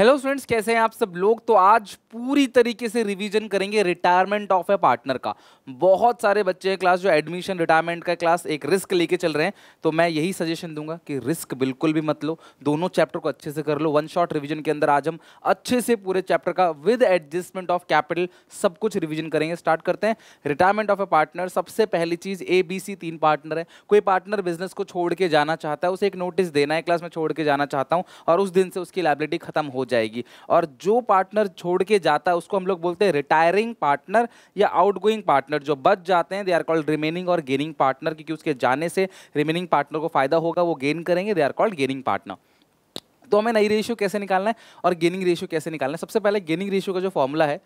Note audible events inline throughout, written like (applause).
Hello friends कैसे हैं आप सब लोग तो आज पूरी तरीके से रिवीजन करेंगे रिटायरमेंट ऑफ ए पार्टनर का बहुत सारे बच्चे हैं क्लास जो एडमिशन रिटायरमेंट का क्लास एक रिस्क लेके चल रहे हैं तो मैं यही सजेशन दूंगा कि रिस्क बिल्कुल भी मत लो दोनों चैप्टर को अच्छे से कर लो वन शॉट रिविजन के अंदर आज हम अच्छे से पूरे चैप्टर का विद एडजस्टमेंट ऑफ कैपिटल सब कुछ रिविजन करेंगे स्टार्ट करते हैं रिटायरमेंट ऑफ ए पार्टनर सबसे पहली चीज़ ए बी सी तीन पार्टनर है कोई पार्टनर बिजनेस को छोड़ के जाना चाहता है उसे एक नोटिस देना है क्लास में छोड़ के जाना चाहता हूँ और उस दिन से उसकी लाइबिलिटी खत्म हो जाएगी और जो पार्टनर छोड़ के जाता है उसको हम लोग बोलते हैं रिटायरिंग पार्टनर या आउटगोइंग पार्टनर जो बच जाते हैं दे आर कॉल्ड रिमेनिंग और गेनिंग पार्टनर क्योंकि उसके जाने से रिमेनिंग पार्टनर को फायदा होगा वो गेन करेंगे they are called gaining partner तो हमें नई रेशियो कैसे निकालना है और गेनिंग रेशियो कैसे निकालना है सबसे पहले गेनिंग रेशियो का जो फॉर्मूला है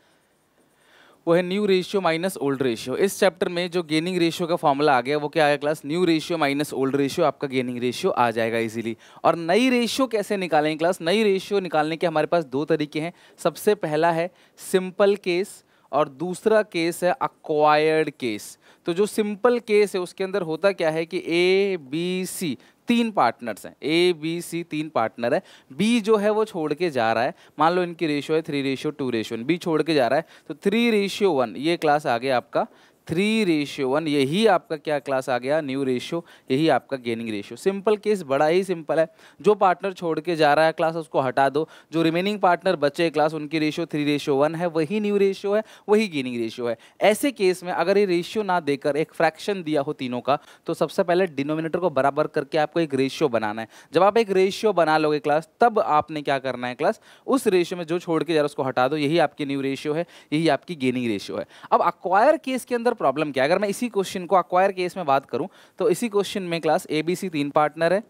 वो है new ratio minus old ratio इस चैप्टर में जो गेनिंग रेशियो का फॉर्मूला आ गया वो क्या आया class new ratio minus old ratio आपका गेनिंग रेशियो आ जाएगा इजीली और नई रेशियो कैसे निकालेंगे क्लास नई रेशियो निकालने के हमारे पास दो तरीके हैं सबसे पहला है सिंपल केस और दूसरा केस है अक्वायर्ड केस तो जो सिंपल केस है उसके अंदर होता क्या है कि ए बी सी तीन पार्टनर्स हैं ए बी सी तीन पार्टनर है बी जो है वो छोड़ के जा रहा है मान लो इनकी रेशियो है three ratio two ratio B छोड़ के जा रहा है तो थ्री रेशियो वन ये क्लास आ गया आपका थ्री रेशियो वन यही आपका क्या क्लास आ गया न्यू रेशियो यही आपका गेनिंग रेशियो सिंपल केस बड़ा ही सिंपल है जो पार्टनर छोड़ के जा रहा है क्लास उसको हटा दो जो रिमेनिंग पार्टनर बचे क्लास उनकी रेशियो थ्री रेशियो वन है वही न्यू रेशियो है वही गेनिंग रेशियो है ऐसे केस में अगर ये रेशियो ना देकर एक फ्रैक्शन दिया हो तीनों का तो सबसे पहले डिनोमिनेटर को बराबर करके आपको एक रेशियो बनाना है जब आप एक रेशियो बना लोगे क्लास तब आपने क्या करना है क्लास उस रेशियो में जो छोड़ के जा रहा है उसको हटा दो यही आपकी न्यू रेशियो है यही आपकी गेनिंग रेशियो है अब अक्वायर केस के अंदर और प्रॉब्लम क्या है अगर मैं इसी क्वेश्चन को अक्वायर केस में बात करूं तो इसी क्वेश्चन में क्लास ए बी सी तीन पार्टनर है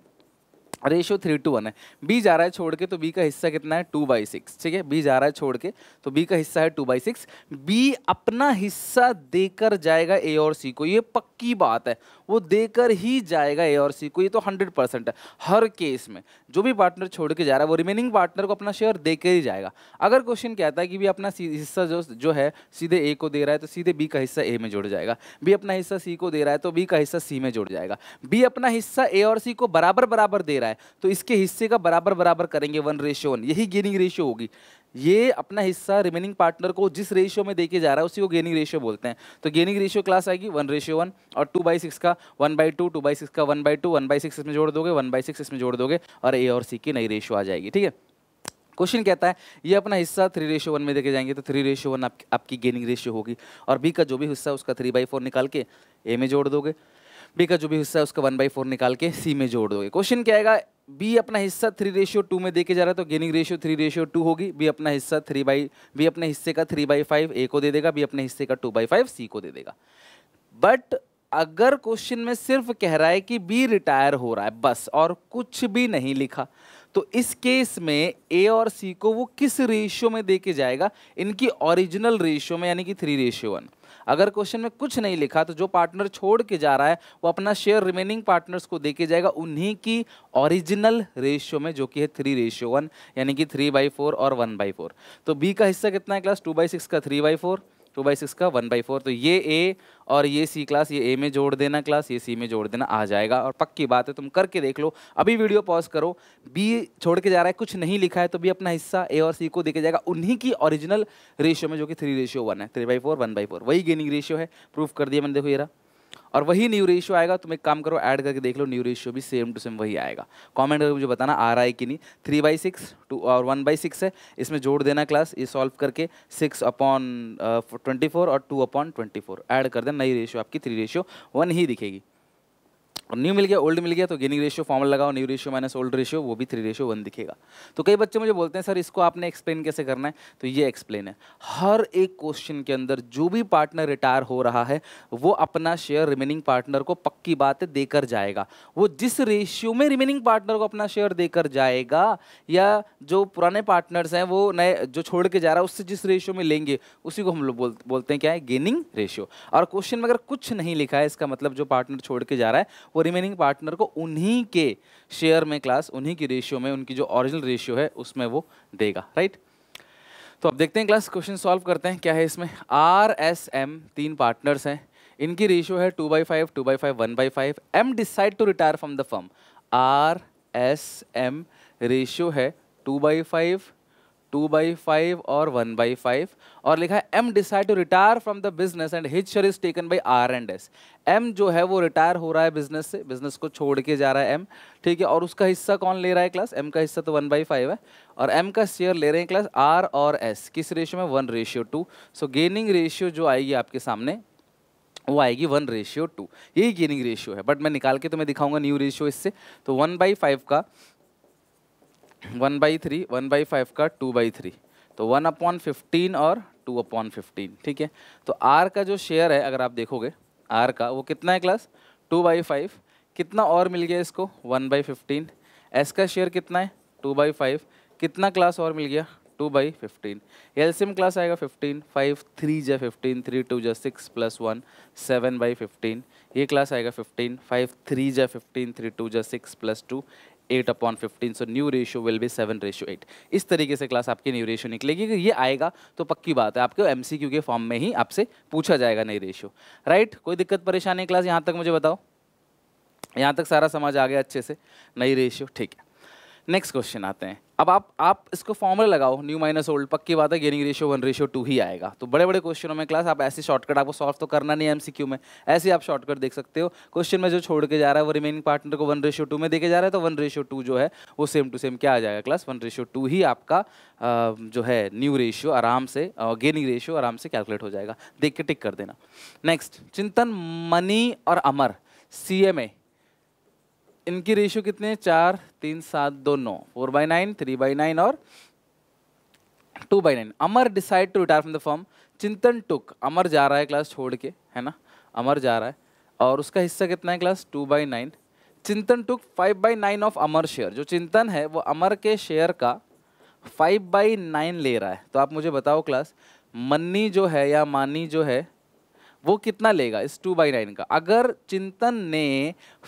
रेशियो थ्री टू वन है बी जा रहा है छोड़ के तो बी का हिस्सा कितना है टू बाई सिक्स ठीक है बी जा रहा है छोड़ के तो बी का हिस्सा है टू बाई सिक्स बी अपना हिस्सा देकर जाएगा ए और सी को ये पक्की बात है वो देकर ही जाएगा ए और सी को ये तो हंड्रेड परसेंट है हर केस में जो भी पार्टनर छोड़ के जा रहा है वो रिमेनिंग पार्टनर को अपना शेयर देकर ही जाएगा अगर क्वेश्चन कहता है कि भी अपना हिस्सा जो जो है सीधे ए को दे रहा है तो सीधे बी का हिस्सा ए में जुड़ जाएगा बी अपना हिस्सा सी को दे रहा है तो बी का हिस्सा सी में जुड़ जाएगा बी अपना हिस्सा ए और सी को बराबर बराबर दे रहा है है तो इसके हिस्से का बराबर बराबर करेंगे वन रेशियो वन यही गेनिंग रेशियो होगी ये अपना हिस्सा रिमेनिंग पार्टनर को जिस रेशियो में देके जा रहा है उसी को गेनिंग रेशियो बोलते हैं तो गेनिंग रेशियो क्लास आएगी वन रेशियो वन और टू बाई सिक्स का one by two two by six का one by two one by six इसमें जोड़ दोगे वन बाई सिक्स इसमें जोड़ दोगे और ए और सी की नई रेशियो आ जाएगी ठीक है क्वेश्चन कहता है ये अपना हिस्सा थ्री रेशो वन में देखे जाएंगे तो थ्री रेशो वन आपकी गेनिंग रेशियो होगी और बी का जो भी हिस्सा उसका थ्री बाई फोर निकाल के ए में जोड़ दोगे बी का जो भी हिस्सा है उसका वन बाई फोर निकाल के सी में जोड़ दोगे क्वेश्चन क्या आएगा बी अपना हिस्सा थ्री रेशियो टू में देके जा रहा है तो gaining ratio three ratio two होगी बी अपना हिस्सा थ्री बाई बी अपने हिस्से का थ्री बाई फाइव ए को दे देगा बी अपने हिस्से का टू बाई फाइव सी को दे देगा बट अगर क्वेश्चन में सिर्फ कह रहा है कि बी रिटायर हो रहा है बस और कुछ भी नहीं लिखा तो इस केस में ए और सी को वो किस रेशियो में देके जाएगा इनकी ओरिजिनल रेशियो में यानी कि थ्री रेशियो वन अगर क्वेश्चन में कुछ नहीं लिखा तो जो पार्टनर छोड़ के जा रहा है वो अपना शेयर रिमेनिंग पार्टनर्स को देके जाएगा उन्हीं की ओरिजिनल रेशियो में जो कि है थ्री रेशियो वन यानी कि थ्री बाई फोर और वन बाई फोर तो बी का हिस्सा कितना है क्लास टू बाई सिक्स का three by four two by six का वन बाई फोर तो ये ए और ये सी क्लास ये ए में जोड़ देना क्लास ये सी में जोड़ देना आ जाएगा और पक्की बात है तुम करके देख लो अभी वीडियो पॉज करो बी छोड़ के जा रहा है कुछ नहीं लिखा है तो भी अपना हिस्सा ए और सी को देखा जाएगा उन्हीं की ओरिजिनल रेशियो में जो कि थ्री रेशियो वन है three by four one by four वही गेनिंग रेशियो है प्रूफ कर दिया मैंने देखो ये रहा और वही न्यू रेशियो आएगा तुम एक काम करो ऐड करके देख लो न्यू रेशियो भी सेम टू सेम वही आएगा कमेंट करके मुझे बताना आ रहा है कि नहीं थ्री बाई सिक्स टू और वन बाई सिक्स है इसमें जोड़ देना क्लास ये सॉल्व करके सिक्स अपॉन ट्वेंटी फोर और two upon twenty four add कर देना नई रेशियो आपकी थ्री रेशियो वन ही दिखेगी और न्यू मिल गया ओल्ड मिल गया तो गेनिंग रेशियो फॉर्मल लगाओ new ratio minus old ratio वो भी थ्री रेशियो वन दिखेगा तो कई बच्चे मुझे बोलते हैं सर इसको आपने एक्सप्लेन कैसे करना है तो ये एक्सप्लेन है हर एक क्वेश्चन के अंदर जो भी पार्टनर रिटायर हो रहा है वो अपना शेयर रिमेनिंग पार्टनर को पक्की बात देकर जाएगा वो जिस रेशियो में रिमेनिंग पार्टनर को अपना शेयर देकर जाएगा या जो पुराने पार्टनर्स हैं वो नए जो छोड़ के जा रहा है उससे जिस रेशियो में लेंगे उसी को हम लोग बोलते हैं क्या है गेनिंग रेशियो और क्वेश्चन में अगर कुछ नहीं लिखा है इसका मतलब जो पार्टनर छोड़ के जा रहा है वो रिमेनिंग पार्टनर को उन्हीं के शेयर में क्लास उन्हीं की रेशियो में उनकी जो ओरिजिनल रेशियो है उसमें वो देगा राइट तो अब देखते हैं क्लास क्वेश्चन सॉल्व करते हैं क्या है इसमें आर एस एम तीन पार्टनर्स हैं इनकी रेशियो है two by five two by five one by five M decide to retire from the firm R S M ratio है two by five two by five और one by five और लिखा है M decide to retire from the business and his share is taken by R and S M जो है वो retire हो रहा है बिजनेस से बिजनेस को छोड़ के जा रहा है एम ठीक है और उसका हिस्सा कौन ले रहा है क्लास एम का हिस्सा तो वन बाई फाइव है और एम का शेयर ले रहे हैं क्लास आर और एस किस रेशियो में one ratio two so gaining ratio जो आएगी आपके सामने वो आएगी वन रेशियो टू यही गेनिंग रेशियो है बट मैं निकाल के तो मैं दिखाऊंगा न्यू रेशियो इससे तो वन बाई फाइव का one by three one by five का टू बाई थ्री तो वन अपॉन फिफ्टीन और टू अपॉन फिफ्टीन ठीक है तो आर का जो शेयर है अगर आप देखोगे आर का वो कितना है क्लास टू बाई फाइव कितना और मिल गया इसको वन बाई फिफ्टीन एस का शेयर कितना है टू बाई फाइव कितना क्लास और मिल गया two by fifteen LCM class आएगा फिफ्टीन फाइव थ्री जै फिफ्टीन थ्री टू जै six plus one seven by fifteen ये क्लास आएगा फिफ्टीन फाइव थ्री जै फिफ्टीन थ्री टू जै six plus two eight upon fifteen so new ratio will be seven ratio eight इस तरीके से class आपकी new ratio निकलेगी अगर ये आएगा तो पक्की बात है आपके एम सी क्यू के फॉर्म में ही आपसे पूछा जाएगा नई रेशियो राइट कोई दिक्कत परेशानी क्लास यहाँ तक मुझे बताओ यहाँ तक सारा समझ आ गया अच्छे से नई रेशियो ठीक है नेक्स्ट क्वेश्चन आते हैं अब आप आप इसको फॉर्मूला लगाओ न्यू माइनस ओल्ड पक्की बात है gaining ratio one ratio two ही आएगा तो बड़े बड़े क्वेश्चनों में क्लास आप ऐसे शॉर्टकट आपको सॉल्व तो करना नहीं है एम में ऐसे आप शॉर्टकट देख सकते हो क्वेश्चन में जो छोड़ के जा रहा है वो रिमेनिंग पार्टनर को वन रेशियो टू में देखे जा रहा है तो वन रेशियो टू जो है वो सेम टू सेम क्या आ जाएगा क्लास वन रेशियो टू ही आपका जो है न्यू रेशियो आराम से गेनिंग रेशियो आराम से कैलकुलेट हो जाएगा देख के टिक कर देना नेक्स्ट चिंतन मनी और अमर सी इनकी रेशियो कितने हैं चार तीन सात दो नौ four by nine three by nine और two by nine Amar decide to retire from the firm Chintan took अमर जा रहा है क्लास छोड़ के है ना अमर जा रहा है और उसका हिस्सा कितना है class two by nine Chintan took five by nine of Amar share जो चिंतन है वो अमर के शेयर का फाइव बाई नाइन ले रहा है तो आप मुझे बताओ क्लास मन्नी जो है या मानी जो है वो कितना लेगा इस टू बाई नाइन का अगर चिंतन ने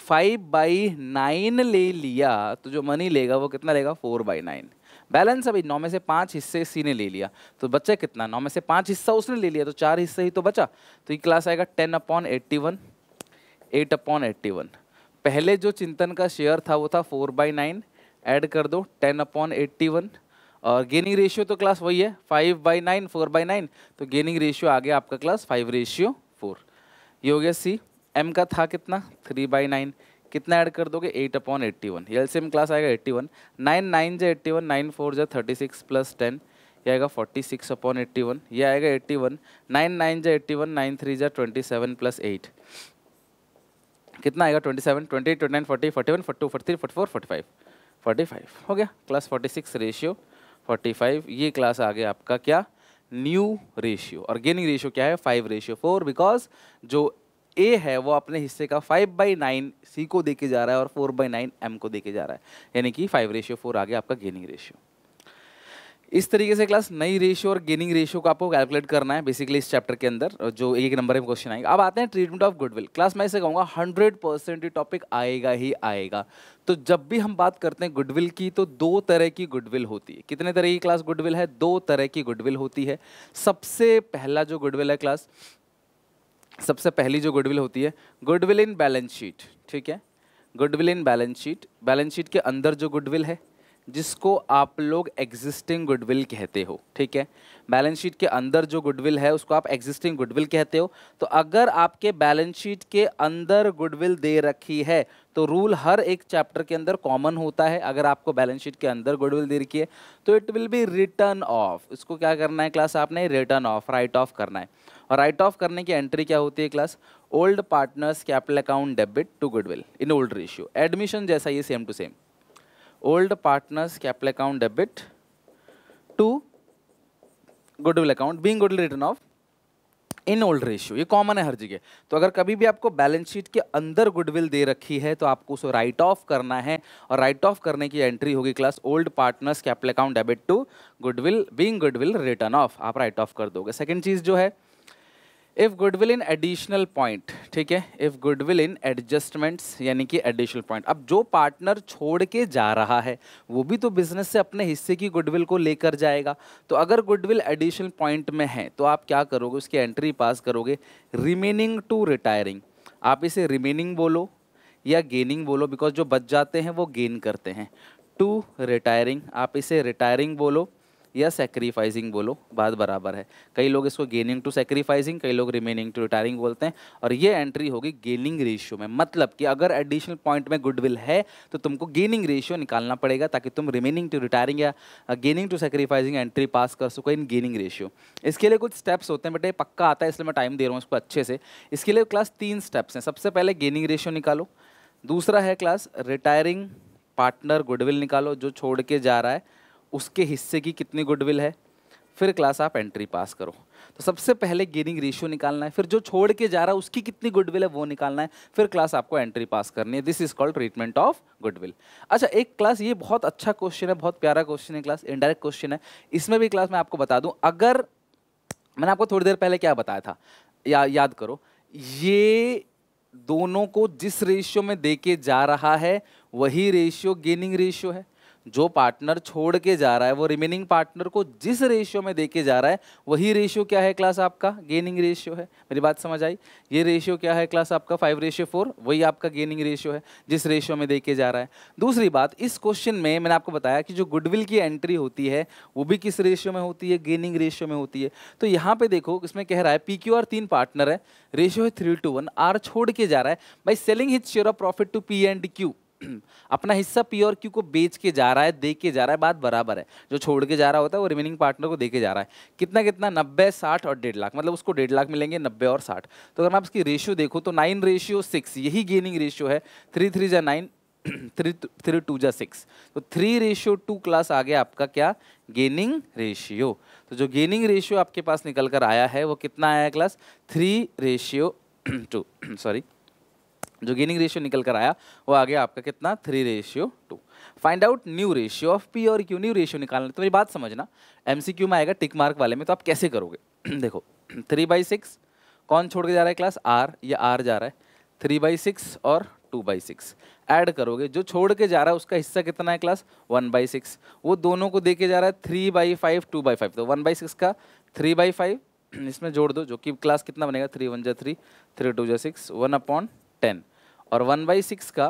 फाइव बाई नाइन ले लिया तो जो मनी लेगा वो कितना लेगा फोर बाई नाइन बैलेंस अभी नौ में से पाँच हिस्से सी ने ले लिया तो बच्चा कितना नौ में से पाँच हिस्सा उसने ले लिया तो चार हिस्से ही तो बचा तो ये क्लास आएगा ten upon eighty one eight upon eighty one पहले जो चिंतन का शेयर था वो था फोर बाई नाइन ऐड कर दो टेन अपॉन एट्टी वन और गेनिंग रेशियो तो क्लास वही है five by nine four by nine तो गेनिंग रेशियो आ गया आपका क्लास फाइव रेशियो ये हो गया सी एम का था कितना थ्री बाई नाइन कितना ऐड कर दोगे eight upon eighty one L C M class आएगा एट्टी वन नाइन नाइन जो एट्टी वन नाइन फोर जो थर्टी सिक्स प्लस टेन ये आएगा forty six upon eighty one ये आएगा एट्टी वन नाइन नाइन जो एट्टी वन नाइन थ्री जो twenty seven plus eight कितना आएगा twenty seven twenty twenty nine forty forty one forty two forty three forty four forty five forty five हो गया class forty six ratio forty five ये class आ गया आपका क्या न्यू रेशियो और गेनिंग रेशियो क्या है फाइव रेशियो फोर बिकॉज जो ए है वो अपने हिस्से का फाइव बाई नाइन सी को देके जा रहा है और फोर बाई नाइन एम को देके जा रहा है यानी कि फाइव रेशियो फोर आ गया आपका गेनिंग रेशियो इस तरीके से क्लास नई रेशियो और गेनिंग रेशियो को आपको कैलकुलेट करना है बेसिकली इस चैप्टर के अंदर जो एक नंबर में क्वेश्चन आएगा अब आते हैं ट्रीटमेंट ऑफ गुडविल क्लास मैं इसे कहूँगा हंड्रेड परसेंट ये टॉपिक आएगा ही आएगा तो जब भी हम बात करते हैं गुडविल की तो दो तरह की गुडविल होती है कितने तरह की क्लास गुडविल है दो तरह की गुडविल होती है सबसे पहला जो गुडविल है क्लास सबसे पहली जो गुडविल होती है गुडविल इन बैलेंस शीट ठीक है goodwill in balance sheet balance sheet के अंदर जो गुडविल है जिसको आप लोग एग्जिस्टिंग गुडविल कहते हो ठीक है बैलेंस शीट के अंदर जो गुडविल है उसको आप एग्जिस्टिंग गुडविल कहते हो तो अगर आपके बैलेंस शीट के अंदर गुडविल दे रखी है तो रूल हर एक चैप्टर के अंदर कॉमन होता है अगर आपको बैलेंस शीट के अंदर गुडविल दे रखी है तो it will be written off इसको क्या करना है क्लास आपने रिटर्न ऑफ राइट ऑफ करना है और राइट ऑफ करने की एंट्री क्या होती है class old partners capital account debit to goodwill in old ratio admission जैसा ये same to same old partners capital account debit to goodwill account being goodwill written off in old ratio ये common है हर जगह तो अगर कभी भी आपको बैलेंस शीट के अंदर गुडविल दे रखी है तो आपको उसको राइट ऑफ करना है और राइट ऑफ करने की एंट्री होगी class old partners capital account debit to goodwill being goodwill return off आप राइट ऑफ कर दोगे सेकंड चीज़ जो है if goodwill in additional point ठीक है इफ गुडविल इन एडजस्टमेंट्स यानी कि एडिशनल पॉइंट अब जो पार्टनर छोड़ के जा रहा है वो भी तो बिजनेस से अपने हिस्से की गुडविल को लेकर जाएगा तो अगर गुडविल एडिशनल पॉइंट में है तो आप क्या करोगे उसकी एंट्री पास करोगे रिमेनिंग टू रिटायरिंग आप इसे रिमेनिंग बोलो या गेनिंग बोलो बिकॉज जो बच जाते हैं वो गेन करते हैं टू रिटायरिंग आप इसे रिटायरिंग बोलो या सेक्रीफाइसिंग बोलो बात बराबर है कई लोग इसको गेनिंग टू सेक्रीफाइसिंग कई लोग रिमेनिंग टू रिटायरिंग बोलते हैं और ये एंट्री होगी गेनिंग रेशियो में मतलब कि अगर एडिशनल पॉइंट में गुडविल है तो तुमको गेनिंग रेशियो निकालना पड़ेगा ताकि तुम रिमेनिंग टू रिटायरिंग या gaining to sacrificing entry pass कर सको इन गेनिंग रेशियो इसके लिए कुछ स्टेप्स होते हैं बेटे पक्का आता है इसलिए मैं टाइम दे रहा हूँ इसको अच्छे से इसके लिए क्लास तीन स्टेप्स हैं सबसे पहले गेनिंग रेशियो निकालो दूसरा है क्लास रिटायरिंग पार्टनर गुडविल निकालो जो छोड़ के जा रहा है उसके हिस्से की कितनी गुडविल है फिर क्लास आप एंट्री पास करो तो सबसे पहले गेनिंग रेशियो निकालना है फिर जो छोड़ के जा रहा है उसकी कितनी गुडविल है वो निकालना है फिर क्लास आपको एंट्री पास करनी है this is called treatment of goodwill अच्छा एक क्लास ये बहुत अच्छा क्वेश्चन है बहुत प्यारा क्वेश्चन है क्लास इनडायरेक्ट क्वेश्चन है इसमें भी क्लास मैं आपको बता दूँ अगर मैंने आपको थोड़ी देर पहले क्या बताया था या याद करो ये दोनों को जिस रेशियो में दे के जा रहा है वही रेशियो गेनिंग रेशियो है जो पार्टनर छोड़ के जा रहा है वो रिमेनिंग पार्टनर को जिस रेशियो में देके जा रहा है वही रेशियो क्या है क्लास आपका गेनिंग रेशियो है मेरी बात समझ आई ये रेशियो क्या है क्लास आपका फाइव रेशियो फोर वही आपका गेनिंग रेशियो है जिस रेशियो में देके जा रहा है दूसरी बात इस क्वेश्चन में मैंने आपको बताया कि जो गुडविल की एंट्री होती है वो भी किस रेशियो में होती है गेनिंग रेशियो में होती है तो यहाँ पे देखो इसमें कह रहा है पी क्यू आर तीन पार्टनर है रेशियो है थ्री टू वन आर छोड़ के जा रहा है by selling his share of profit to P and Q (clears throat) अपना हिस्सा पी और क्यू को बेच के जा रहा है दे के जा रहा है बात बराबर है जो छोड़ के जा रहा होता है वो रिमेनिंग पार्टनर को दे के जा रहा है कितना कितना नब्बे साठ और डेढ़ लाख मतलब उसको डेढ़ लाख मिलेंगे नब्बे और साठ तो अगर आप इसकी रेशियो देखो तो नाइन रेशियो सिक्स यही गेनिंग रेशियो है थ्री थ्री जै नाइन थ्री थ्री टू जै सिक्स तो थ्री रेशियो टू क्लास आ गया आपका क्या गेनिंग रेशियो तो जो गेनिंग रेशियो आपके पास निकल कर आया है वो कितना आया class three ratio two sorry जो गेनिंग रेशियो निकल कर आया वो आ गया आपका कितना three ratio two find out new ratio of P और क्यू न्यू रेशियो निकालना तो मेरी बात समझना एम में आएगा टिक मार्क वाले में तो आप कैसे करोगे (clears throat) देखो थ्री बाई सिक्स कौन छोड़ के जा रहा है क्लास आर या आर जा रहा है थ्री बाई सिक्स और टू बाई सिक्स ऐड करोगे जो छोड़ के जा रहा है उसका हिस्सा कितना है क्लास वन बाई सिक्स वो दोनों को देके जा रहा है three by five two by five तो वन बाई सिक्स का थ्री बाई फाइव (clears throat) इसमें जोड़ दो जो कि क्लास कितना बनेगा थ्री वन जै थ्री थ्री टू जै सिक्स वन अपॉन टेन और वन बाई सिक्स का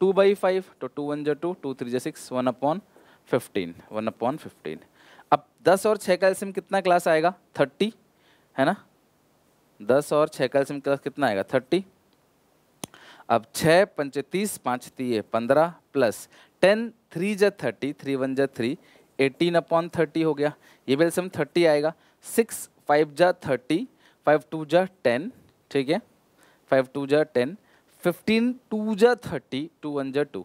टू बाई फाइव तो टू वन जो टू टू थ्री जो six one upon fifteen one upon fifteen अब दस और छः का एल्सियम कितना क्लास आएगा थर्टी है ना दस और छः का एल्सियम क्लास कितना आएगा थर्टी अब छः पंच तीस पाँच तीय पंद्रह प्लस टेन थ्री जो थर्टी थ्री वन जो थ्री एटीन अपॉन थर्टी हो गया ये भी एल्सियम थर्टी आएगा सिक्स फाइव जो थर्टी फाइव टू जो टेन ठीक है फाइव टू जा टेन फिफ्टीन टू जा थर्टी टू वन जा two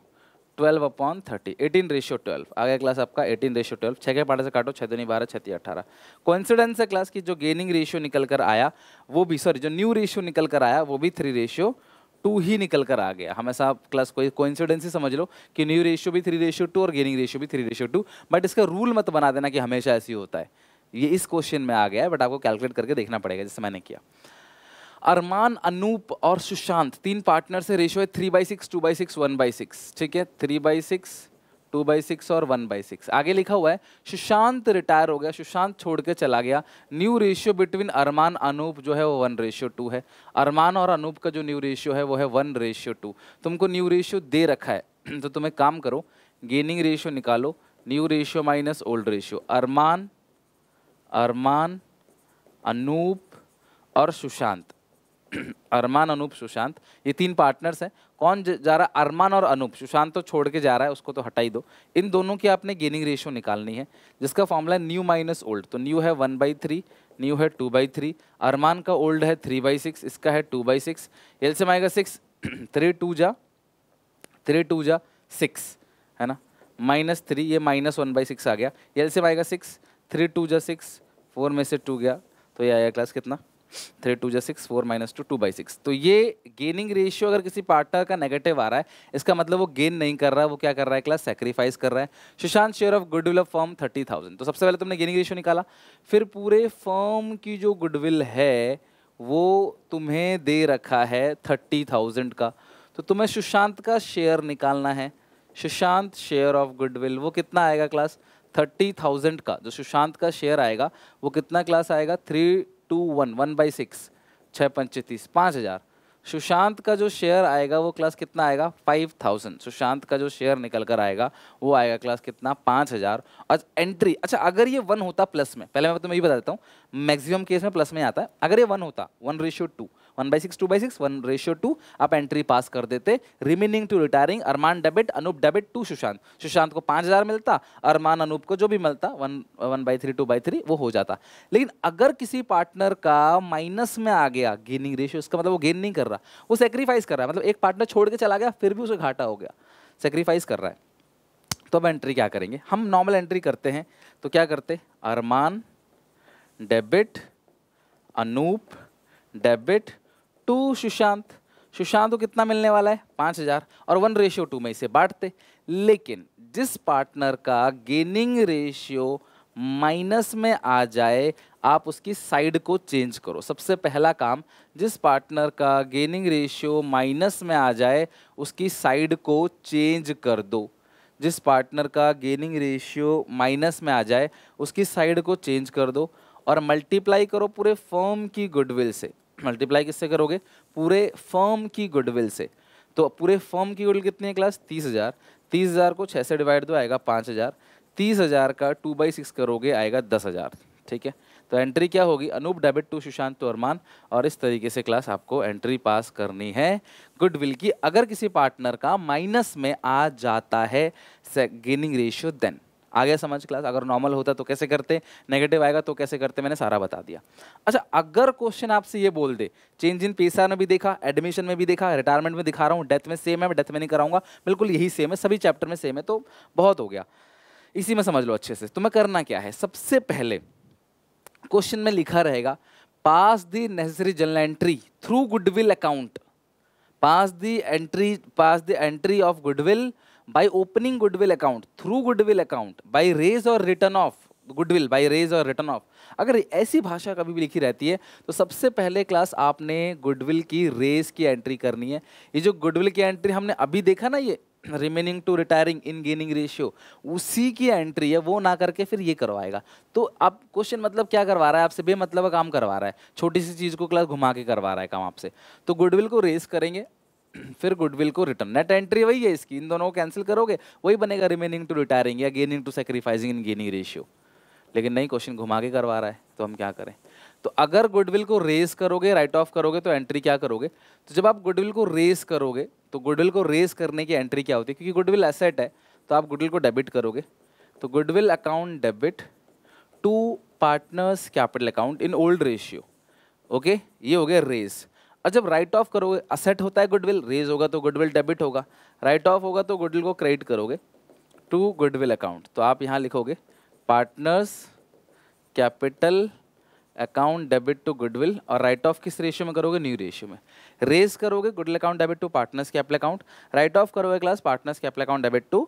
twelve upon thirty eighteen ratio twelve आगे क्लास आपका एटीन रेशियो ट्वेल्व छः के पार्ट से काटो छः दिन बारह छत्ती अठारह कॉन्सिडेंस है क्लास की जो गेनिंग रेशियो निकल कर आया वो भी सॉरी जो न्यू रेशियो निकल कर आया वो भी थ्री रेशियो टू ही निकल कर आ गया हमेशा आप क्लास कोई कोइंसिडेंस ही समझ लो कि न्यू रेशियो भी थ्री रेशियो टू और गेनिंग रेशियो भी थ्री रेशियो टू बट इसका रूल मत बना देना कि हमेशा ऐसी होता है ये इस क्वेश्चन में आ गया है बट आपको कैलकुलेट करके देखना पड़ेगा जैसे मैंने किया अरमान अनूप और सुशांत तीन पार्टनर से रेशो है three by six two by six one by six ठीक है three by six two by six और वन बाई सिक्स आगे लिखा हुआ है सुशांत रिटायर हो गया सुशांत छोड़ के चला गया new ratio between Arman Anoop जो है वो वन रेशियो टू है अरमान और अनूप का जो न्यू रेशियो है वो है वन रेशियो टू तुमको न्यू रेशियो दे रखा है तो तुम्हें काम करो गेनिंग रेशियो निकालो new ratio minus old ratio Arman Arman Anoop और सुशांत (clears throat) अरमान अनूप सुशांत ये तीन पार्टनर्स हैं कौन जा रहा अरमान और अनूप सुशांत तो छोड़ के जा रहा है उसको तो हटाई दो इन दोनों की आपने गेनिंग रेशियो निकालनी है जिसका फॉर्मूला है न्यू माइनस ओल्ड तो न्यू है वन बाई थ्री न्यू है टू बाई थ्री अरमान का ओल्ड है थ्री बाई सिक्स इसका है टू बाई सिक्स एल से माएगा सिक्स थ्री टू जा थ्री टू जा सिक्स है ना माइनस थ्री ये माइनस वन बाई सिक्स आ गया एल से माएगा सिक्स थ्री टू जा सिक्स फोर में से टू गया तो ये आया क्लास कितना थ्री टू जै six four minus two two by six तो ये गेनिंग रेशियो अगर किसी पार्टनर का नेगेटिव आ रहा है इसका मतलब वो गेन नहीं कर रहा है वो क्या कर रहा है क्लास सेक्रीफाइस कर रहा है Sushant share of goodwill of firm thirty thousand तो सबसे पहले तुमने गेनिंग रेशियो निकाला फिर पूरे फॉर्म की जो गुडविल है वो तुम्हें दे रखा है थर्टी थाउजेंड का तो तुम्हें सुशांत का शेयर निकालना है सुशांत शेयर ऑफ गुडविल वो कितना आएगा क्लास थर्टी थाउजेंड का जो सुशांत का शेयर आएगा वो कितना क्लास आएगा three two one one by six छः पंचे तीस पाँच हज़ार सुशांत का जो शेयर आएगा वो क्लास कितना आएगा फाइव थाउजेंड सुशांत का जो शेयर निकल कर आएगा वो आएगा क्लास कितना पाँच हज़ार और एंट्री अच्छा अगर ये वन होता प्लस में पहले मैं तुम्हें ये बता देता हूँ मैक्सिमम केस में प्लस में आता है अगर ये वन होता one ratio two one by six two by six one ratio two आप एंट्री पास कर देते remaining to retiring Arman debit Anup debit to Sushant Sushant को पाँच हज़ार मिलता अरमान अनूप को जो भी मिलता one one by three two by three वो हो जाता लेकिन अगर किसी पार्टनर का माइनस में आ गया गेनिंग रेशियो उसका मतलब वो गेन नहीं कर रहा वो सेक्रीफाइस कर रहा है मतलब एक पार्टनर छोड़ के चला गया फिर भी उसे घाटा हो गया सेक्रीफाइस कर रहा है तो अब एंट्री क्या करेंगे हम नॉर्मल एंट्री करते हैं तो क्या करते Arman debit Anup debit to Sushant Sushant को कितना मिलने वाला है पाँच हजार और वन रेशियो टू में इसे बांटते लेकिन जिस पार्टनर का गेनिंग रेशियो माइनस में आ जाए आप उसकी साइड को चेंज करो सबसे पहला काम जिस पार्टनर का गेनिंग रेशियो माइनस में आ जाए उसकी साइड को चेंज कर दो जिस पार्टनर का गेनिंग रेशियो माइनस में आ जाए उसकी साइड को चेंज कर दो और मल्टीप्लाई करो पूरे फर्म की गुडविल से मल्टीप्लाई किससे करोगे पूरे फर्म की गुडविल से तो पूरे फर्म की गुडविल कितनी है क्लास तीस हज़ार तीस हज़ार को छः से डिवाइड दो आएगा पाँच हज़ार तीस हज़ार का टू बाई सिक्स करोगे आएगा दस हज़ार ठीक है तो एंट्री क्या होगी अनूप डेबिट टू सुशांत तो अरमान और इस तरीके से क्लास आपको एंट्री पास करनी है गुडविल की अगर किसी पार्टनर का माइनस में आ जाता है गेनिंग रेशियो देन आगे समझ क्लास अगर नॉर्मल होता तो कैसे करते नेगेटिव आएगा तो कैसे करते मैंने सारा बता दिया अच्छा अगर क्वेश्चन आपसे ये बोल दे चेंज इन पेशा में भी देखा एडमिशन में भी देखा रिटायरमेंट में दिखा रहा हूँ डेथ में सेम है मैं डेथ में नहीं कराऊंगा बिल्कुल यही सेम है सभी चैप्टर में सेम है तो बहुत हो गया इसी में समझ लो अच्छे से तुम्हें करना क्या है सबसे पहले क्वेश्चन में लिखा रहेगा pass the necessary journal entry through goodwill account pass the entry pass the entry of goodwill by opening goodwill account through goodwill account by raise or return off goodwill by raise और return off अगर ऐसी भाषा कभी भी लिखी रहती है तो सबसे पहले क्लास आपने गुडविल की रेस की एंट्री करनी है ये जो गुडविल की एंट्री हमने अभी देखा ना ये remaining to retiring in gaining ratio उसी की एंट्री है वो ना करके फिर ये करवाएगा तो अब क्वेश्चन मतलब क्या करवा रहा है आपसे बेमतलब काम करवा रहा है छोटी सी चीज़ को क्लास घुमा के करवा रहा है काम आपसे तो गुडविल को रेस करेंगे फिर गुडविल को रिटर्न नेट एंट्री वही है इसकी इन दोनों को कैंसिल करोगे वही बनेगा रिमेनिंग टू रिटायरिंग या gaining to sacrificing in gaining ratio लेकिन नहीं क्वेश्चन घुमा के करवा रहा है तो हम क्या करें तो अगर गुडविल को रेस करोगे राइट ऑफ करोगे तो एंट्री क्या करोगे तो जब आप गुडविल को रेस करोगे तो गुडविल को रेस करने की एंट्री क्या होती है क्योंकि गुडविल एसेट है तो आप गुडविल को डेबिट करोगे तो goodwill account debit to partners capital account in old ratio okay ये हो गया रेस और जब राइट ऑफ करोगे असेट होता है गुडविल रेज होगा तो गुडविल डेबिट होगा राइट ऑफ होगा तो गुडविल को क्रेडिट करोगे टू गुडविल अकाउंट तो आप यहाँ लिखोगे partners capital account debit to goodwill और राइट ऑफ किस रेशियो में करोगे न्यू रेशियो में रेज करोगे goodwill account debit to partners capital account write off करोगे class partners capital account debit to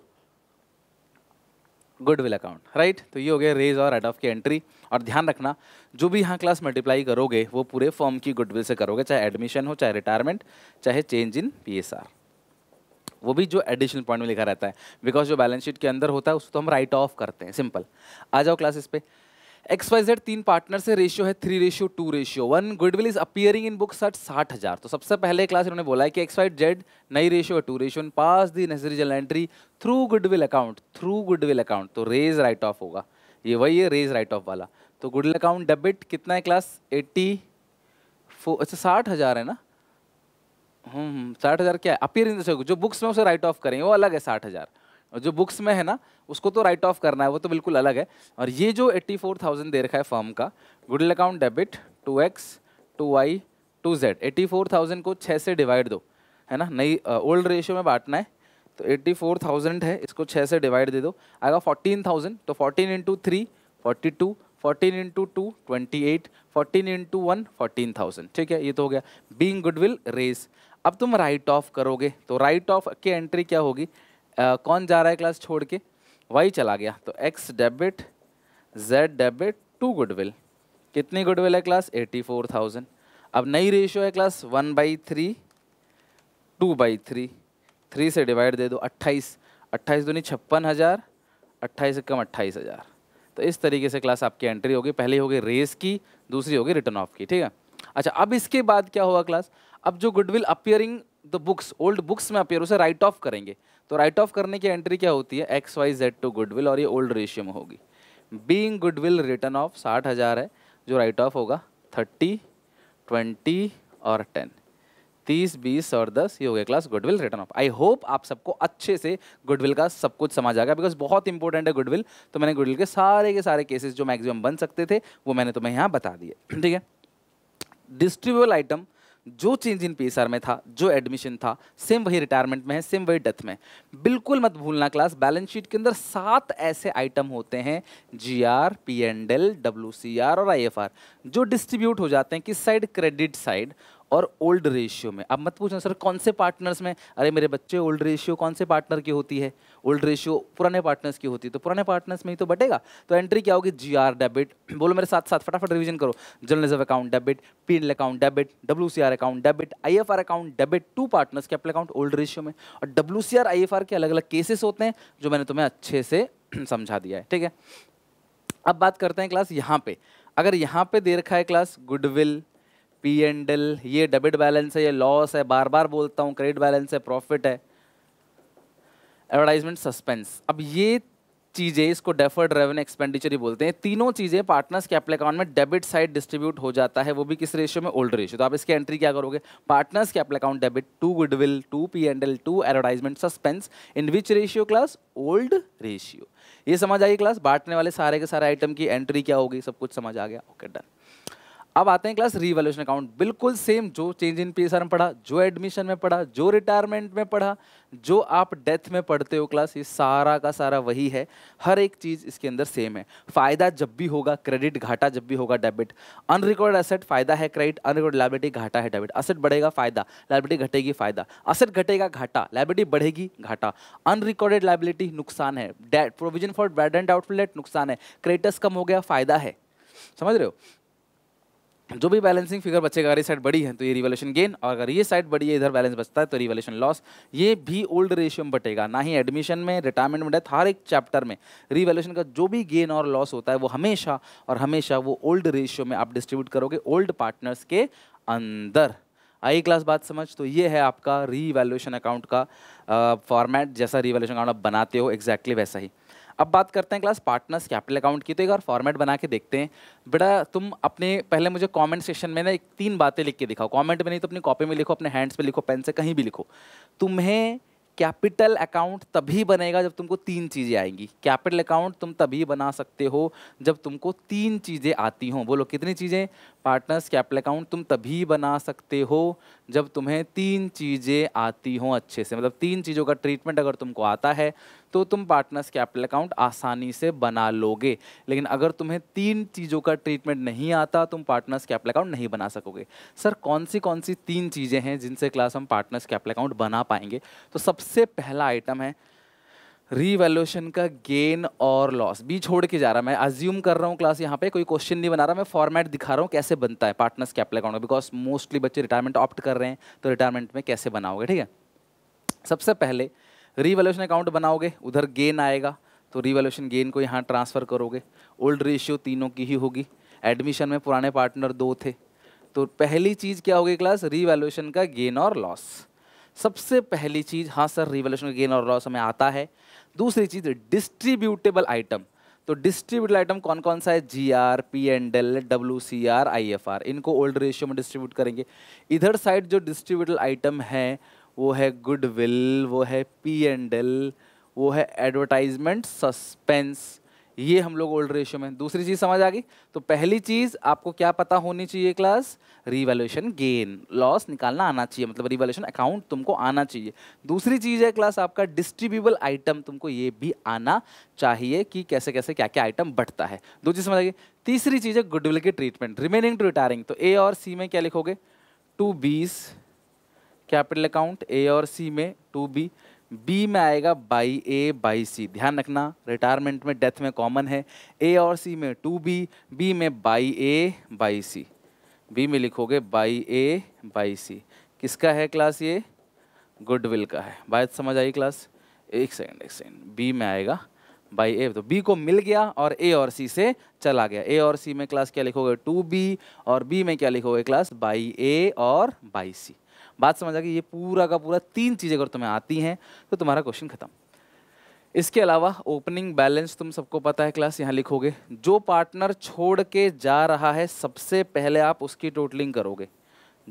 goodwill account right तो ये हो गया रेज और एड ऑफ की एंट्री और ध्यान रखना जो भी यहाँ क्लास मल्टीप्लाई करोगे वो पूरे फॉर्म की गुडविल से करोगे चाहे एडमिशन हो चाहे रिटायरमेंट चाहे चेंज इन पी वो भी जो एडिशनल पॉइंट में लिखा रहता है बिकॉज जो बैलेंस शीट के अंदर होता है उसको तो हम राइट ऑफ करते हैं सिंपल आ जाओ क्लास पे एक्स वाई जेड तीन पार्टनर से रेशियो है three ratio two ratio one goodwill is appearing in book सट साठ हज़ार तो सबसे पहले क्लास इन्होंने बोला है कि एक्स वाई जेड नई रेशियो है two ratio in pass the necessary journal entry through goodwill account through goodwill account तो रेज राइट ऑफ होगा ये वही है रेज राइट ऑफ वाला तो गुडविल अकाउंट डेबिट कितना है क्लास एट्टी फो अच्छा साठ हज़ार है ना हम्म, हम्म, साठ हज़ार क्या है अपियर इन जो बुक्स में उसे राइट ऑफ करेंगे वो अलग है साठ हज़ार और जो बुक्स में है ना उसको तो राइट ऑफ करना है वो तो बिल्कुल अलग है और ये जो 84,000 दे रखा है फॉर्म का goodwill account debit to X to Y to Z four thousand को छः से डिवाइड दो है ना नई ओल्ड रेशियो में बांटना है तो एट्टी फोर थाउजेंड है इसको छः से डिवाइड दे दो आएगा फोर्टीन थाउजेंड तो fourteen into three forty two fourteen into two twenty eight fourteen into one fourteen thousand ठीक है ये तो हो गया बींग गुडविल रेस अब तुम राइट ऑफ करोगे तो राइट ऑफ की एंट्री क्या होगी आ, कौन जा रहा है क्लास छोड़ के वाई चला गया तो X debit Z debit to goodwill कितनी गुडविल है क्लास एटी फोर थाउजेंड अब नई रेशियो है class one by three two by three three से डिवाइड दे दो अट्ठाईस अट्ठाईस दूनी छप्पन हज़ार अट्ठाईस कम अट्ठाईस हज़ार तो इस तरीके से क्लास आपकी एंट्री होगी पहली होगी रेस की दूसरी होगी रिटर्न ऑफ की ठीक है अच्छा अब इसके बाद क्या होगा क्लास अब जो goodwill appearing the books old books में अपियर उसे राइट ऑफ करेंगे तो राइट ऑफ करने की एंट्री क्या होती है X Y Z to goodwill और ये ओल्ड रेशियो में होगी बींग गुडविल रिटर्न ऑफ साठ हज़ार है जो राइट ऑफ होगा थर्टी ट्वेंटी और टेन तीस बीस और दस ये हो गया class goodwill return off I hope आप सबको अच्छे से गुडविल का सब कुछ समझ आ गया बिकॉज बहुत इंपॉर्टेंट है गुडविल तो मैंने गुडविल के सारे के सारे केसेस जो मैक्सिमम बन सकते थे वो मैंने तुम्हें यहाँ बता दिए (clears throat) ठीक है डिस्ट्रीब्यूबल आइटम जो चेंज इन पीएसआर में था जो एडमिशन था सेम वही रिटायरमेंट में है सेम वही डेथ में बिल्कुल मत भूलना क्लास बैलेंस शीट के अंदर सात ऐसे आइटम होते हैं G R P W C R और आई एफ आर जो डिस्ट्रीब्यूट हो जाते हैं किस साइड क्रेडिट साइड और ओल्ड रेशियो में अब मत पूछना सर कौन से पार्टनर्स में अरे मेरे बच्चे ओल्ड रेशियो कौन से पार्टनर की होती है ओल्ड रेशियो पुराने पार्टनर्स की होती है तो पुराने पार्टनर्स में ही तो बटेगा तो एंट्री क्या होगी जी आर डेबिट बोलो मेरे साथ साथ फटाफट रिविजन करो general reserve account debit P L account debit W C R account debit I F R account debit to partners capital account old ratio में और W C R I F R के अलग अलग cases होते हैं जो मैंने तुम्हें अच्छे से (clears throat) समझा दिया है ठीक है अब बात करते हैं क्लास यहाँ पे अगर यहाँ पे दे रखा है class goodwill P and L ये डेबिट बैलेंस है ये लॉस है बार बार बोलता हूँ क्रेडिट बैलेंस है प्रॉफिट है एडवर्टाइजमेंट सस्पेंस अब ये चीज़ें इसको डेफर्ड रेवेन्यू एक्सपेंडिचर ही बोलते हैं तीनों चीज़ें पार्टनर्स कैपिटल अकाउंट में डेबिट साइड डिस्ट्रीब्यूट हो जाता है वो भी किस रेशियो में ओल्ड रेशियो तो आप इसकी एंट्री क्या करोगे partners capital account debit to goodwill to P and L to advertisement suspense in which ratio class old ratio ये समझ आई क्लास बांटने वाले सारे के सारे आइटम की एंट्री क्या होगी सब कुछ समझ आ गया ओके डन अब आते हैं क्लास रिवॉल्यूशन अकाउंट बिल्कुल सेम जो चेंज इन पी में पढ़ा जो एडमिशन में पढ़ा जो रिटायरमेंट में पढ़ा जो आप डेथ में पढ़ते हो क्लास ये सारा का सारा वही है हर एक चीज़ इसके अंदर सेम है फ़ायदा जब भी होगा क्रेडिट घाटा जब भी होगा डेबिट अनरिकॉर्ड एसेट फायदा है क्रेडिट अनरिकॉर्ड लाइबिलिटी घाटा है डेबिट असेट बढ़ेगा फायदा लाइबिलिटी घटेगी फायदा असेट घटेगा घाटा लाइबिलिटी बढ़ेगी घाटा अनरिकॉर्डेड लाइबिलिटी नुकसान है प्रोविजन फॉर बैड एंड आउटलेट नुकसान है क्रेडिटस कम हो गया फायदा है समझ रहे हो जो भी बैलेंसिंग फिगर बचेगा अगर ये साइड बड़ी है तो ये रिवेल्यूशन गेन और अगर ये साइड बड़ी है इधर बैलेंस बचता है तो रिवेल्यूशन लॉस ये भी ओल्ड रेशियो में बटेगा ना ही एडमिशन में रिटायरमेंट में डेथ हर एक चैप्टर में रिवेल्यूशन का जो भी गेन और लॉस होता है वो हमेशा और हमेशा वो ओल्ड रेशियो में आप डिस्ट्रीब्यूट करोगे ओल्ड पार्टनर्स के अंदर आई क्लास बात समझ तो ये है आपका रिवेल्यूशन अकाउंट का फॉर्मेट जैसा रिवेल्यूशन अकाउंट आप बनाते हो एग्जैक्टली exactly वैसा ही अब बात करते हैं क्लास पार्टनर्स कैपिटल अकाउंट की तो एक बार फॉर्मेट बना के देखते हैं बेटा तुम अपने पहले मुझे कमेंट सेक्शन में ना एक तीन बातें लिख के दिखाओ कमेंट में नहीं तो अपनी कॉपी में लिखो अपने हैंड्स पे लिखो पेन से कहीं भी लिखो तुम्हें कैपिटल अकाउंट तभी बनेगा जब तुमको तीन चीज़ें आएंगी कैपिटल अकाउंट तुम तभी बना सकते हो जब तुमको तीन चीज़ें आती हों बोलो कितनी चीज़ें पार्टनर्स कैपिटल अकाउंट तुम तभी बना सकते हो जब तुम्हें तीन चीज़ें आती हों अच्छे से मतलब तीन चीज़ों का ट्रीटमेंट अगर तुमको आता है तो तुम पार्टनर्स कैपिटल अकाउंट आसानी से बना लोगे लेकिन अगर तुम्हें तीन चीज़ों का ट्रीटमेंट नहीं आता तुम पार्टनर्स कैपिटल अकाउंट नहीं बना सकोगे सर कौन सी कौन सी तीन चीज़ें हैं जिनसे क्लास हम पार्टनर्स कैपिटल अकाउंट बना पाएंगे तो सबसे पहला आइटम है रीवेल्यूशन का गेन और लॉस भी छोड़ के जा रहा मैं अज्यूम कर रहा हूँ क्लास यहाँ पे कोई क्वेश्चन नहीं बना रहा मैं फॉर्मेट दिखा रहा हूँ कैसे बनता है partners capital account because mostly बच्चे रिटायरमेंट ऑप्ट कर रहे हैं तो रिटायरमेंट में कैसे बनाओगे ठीक है सबसे पहले रिवोल्यूशन अकाउंट बनाओगे उधर गेन आएगा तो रीवैल्यूशन गेन को यहाँ ट्रांसफ़र करोगे ओल्ड रेशियो तीनों की ही होगी एडमिशन में पुराने पार्टनर दो थे तो पहली चीज़ क्या होगी क्लास रिवेल्यूशन का गेन और लॉस सबसे पहली चीज़ हाँ सर रिवोल्यूशन का गेन और लॉस हमें आता है दूसरी चीज़ डिस्ट्रीब्यूटेबल आइटम तो डिस्ट्रीब्यूटेबल आइटम कौन कौन सा है G R P and L W C R I F R इनको ओल्ड रेशियो में डिस्ट्रीब्यूट करेंगे इधर साइड जो डिस्ट्रीब्यूटेबल आइटम है वो है गुडविल वो है पी एंड एल वो है एडवर्टाइजमेंट सस्पेंस ये हम लोग ओल्ड रेशियो में दूसरी चीज़ समझ आ गई तो पहली चीज़ आपको क्या पता होनी चाहिए क्लास रिवेल्यूशन गेन लॉस निकालना आना चाहिए मतलब रिवेल्यूशन अकाउंट तुमको आना चाहिए दूसरी चीज़ है क्लास आपका डिस्ट्रीब्यूबल आइटम तुमको ये भी आना चाहिए कि कैसे कैसे क्या क्या आइटम बढ़ता है दो चीज़ समझ आ गई तीसरी चीज़ है गुडविल की ट्रीटमेंट रिमेनिंग टू रिटायरिंग तो ए और सी में क्या लिखोगे टू बीस कैपिटल अकाउंट ए और सी में टू बी बी में आएगा बाई ए बाई सी ध्यान रखना रिटायरमेंट में डेथ में कॉमन है ए और सी में टू बी बी में by A by C B में लिखोगे बाई ए बाई सी किसका है क्लास ये गुडविल का है बात समझ आई क्लास एक सेकेंड एक सेकेंड बी में आएगा बाई ए तो बी को मिल गया और ए और सी से चला गया ए और सी में क्लास क्या लिखोगे टू बी और बी में क्या लिखोगे क्लास बाई ए और बाई सी बात समझ आ गई ये पूरा का पूरा तीन चीज़ें अगर तुम्हें आती हैं तो तुम्हारा क्वेश्चन खत्म इसके अलावा ओपनिंग बैलेंस तुम सबको पता है क्लास यहाँ लिखोगे जो पार्टनर छोड़ के जा रहा है सबसे पहले आप उसकी टोटलिंग करोगे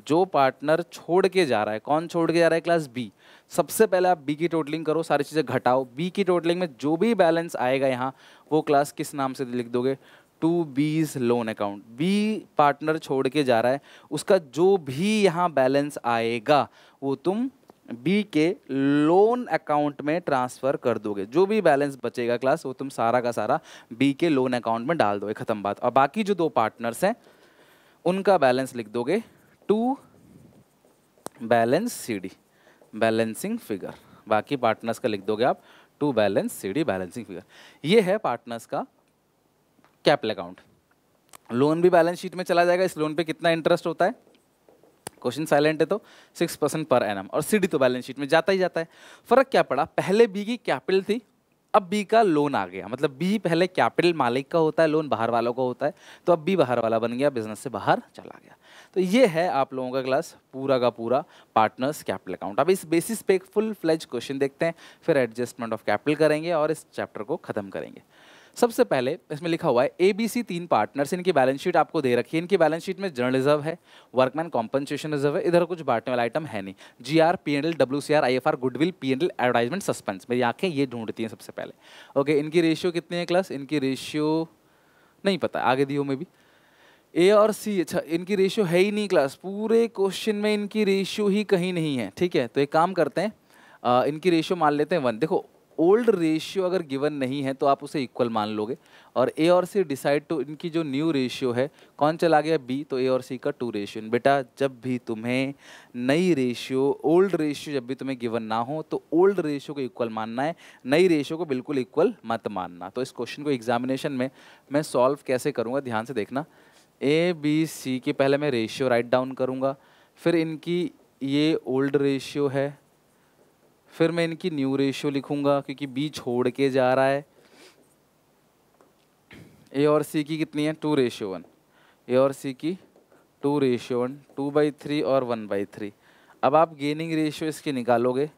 जो पार्टनर छोड़ के जा रहा है कौन छोड़ के जा रहा है क्लास बी सबसे पहले आप बी की टोटलिंग करो सारी चीज़ें घटाओ बी की टोटलिंग में जो भी बैलेंस आएगा यहाँ वो क्लास किस नाम से लिख दोगे टू बीज लोन अकाउंट बी पार्टनर छोड़ के जा रहा है उसका जो भी यहाँ बैलेंस आएगा वो तुम बी के लोन अकाउंट में ट्रांसफ़र कर दोगे जो भी बैलेंस बचेगा क्लास वो तुम सारा का सारा बी के लोन अकाउंट में डाल दोगे ख़त्म बात और बाकी जो दो पार्टनर्स हैं उनका बैलेंस लिख दोगे to balance C D balancing figure बाकी पार्टनर्स का लिख दोगे आप to balance C D balancing figure ये है पार्टनर्स का कैपिटल अकाउंट लोन भी बैलेंस शीट में चला जाएगा इस लोन पे कितना इंटरेस्ट होता है क्वेश्चन साइलेंट है तो सिक्स परसेंट पर एनम और सी तो बैलेंस शीट में जाता ही जाता है फर्क क्या पड़ा पहले बी की कैपिटल थी अब बी का लोन आ गया मतलब बी पहले कैपिटल मालिक का होता है लोन बाहर वालों का होता है तो अब बी बाहर वाला बन गया बिजनेस से बाहर चला गया तो ये है आप लोगों का क्लास पूरा का पूरा पार्टनर्स कैपिटल अकाउंट अब इस बेसिस पे एक फुल फ्लेज क्वेश्चन देखते हैं फिर एडजस्टमेंट ऑफ कैपिटल करेंगे और इस चैप्टर को ख़त्म करेंगे सबसे पहले इसमें लिखा हुआ है ए बी सी तीन पार्टनर्स इनकी बैलेंस शीट आपको दे रखी है इनकी बैलेंस शीट में जर्नल रिजर्व है वर्कमैन कॉम्पनसेशन रिजर्व है इधर कुछ बांटने वाला आइटम है नहीं G R P and L W C R I F R goodwill P and L advertisement suspense मेरी आंखें ये ढूंढती हैं सबसे पहले ओके इनकी रेशियो कितनी है क्लस इनकी रेशियो नहीं पता आगे दियो में भी ए और सी अच्छा इनकी रेशियो है ही नहीं क्लास पूरे क्वेश्चन में इनकी रेशियो ही कहीं नहीं है ठीक है तो एक काम करते हैं इनकी रेशियो मान लेते हैं वन देखो ओल्ड रेशियो अगर गिवन नहीं है तो आप उसे इक्वल मान लोगे और ए और सी डिसाइड टू इनकी जो न्यू रेशियो है कौन चला गया बी तो ए और सी का टू रेशियो बेटा जब भी तुम्हें नई रेशियो ओल्ड रेशियो जब भी तुम्हें गिवन ना हो तो ओल्ड रेशियो को इक्वल मानना है नई रेशियो को बिल्कुल इक्वल मत मानना तो इस क्वेश्चन को एग्जामिनेशन में मैं सॉल्व कैसे करूँगा ध्यान से देखना ए बी सी के पहले मैं रेशियो राइट डाउन करूँगा फिर इनकी ये ओल्ड रेशियो है फिर मैं इनकी न्यू रेशियो लिखूंगा क्योंकि बी छोड़ के जा रहा है ए और सी की कितनी है टू रेशियो वन ए और सी की two ratio one two by three और वन बाई थ्री अब आप गेनिंग रेशियो इसकी निकालोगे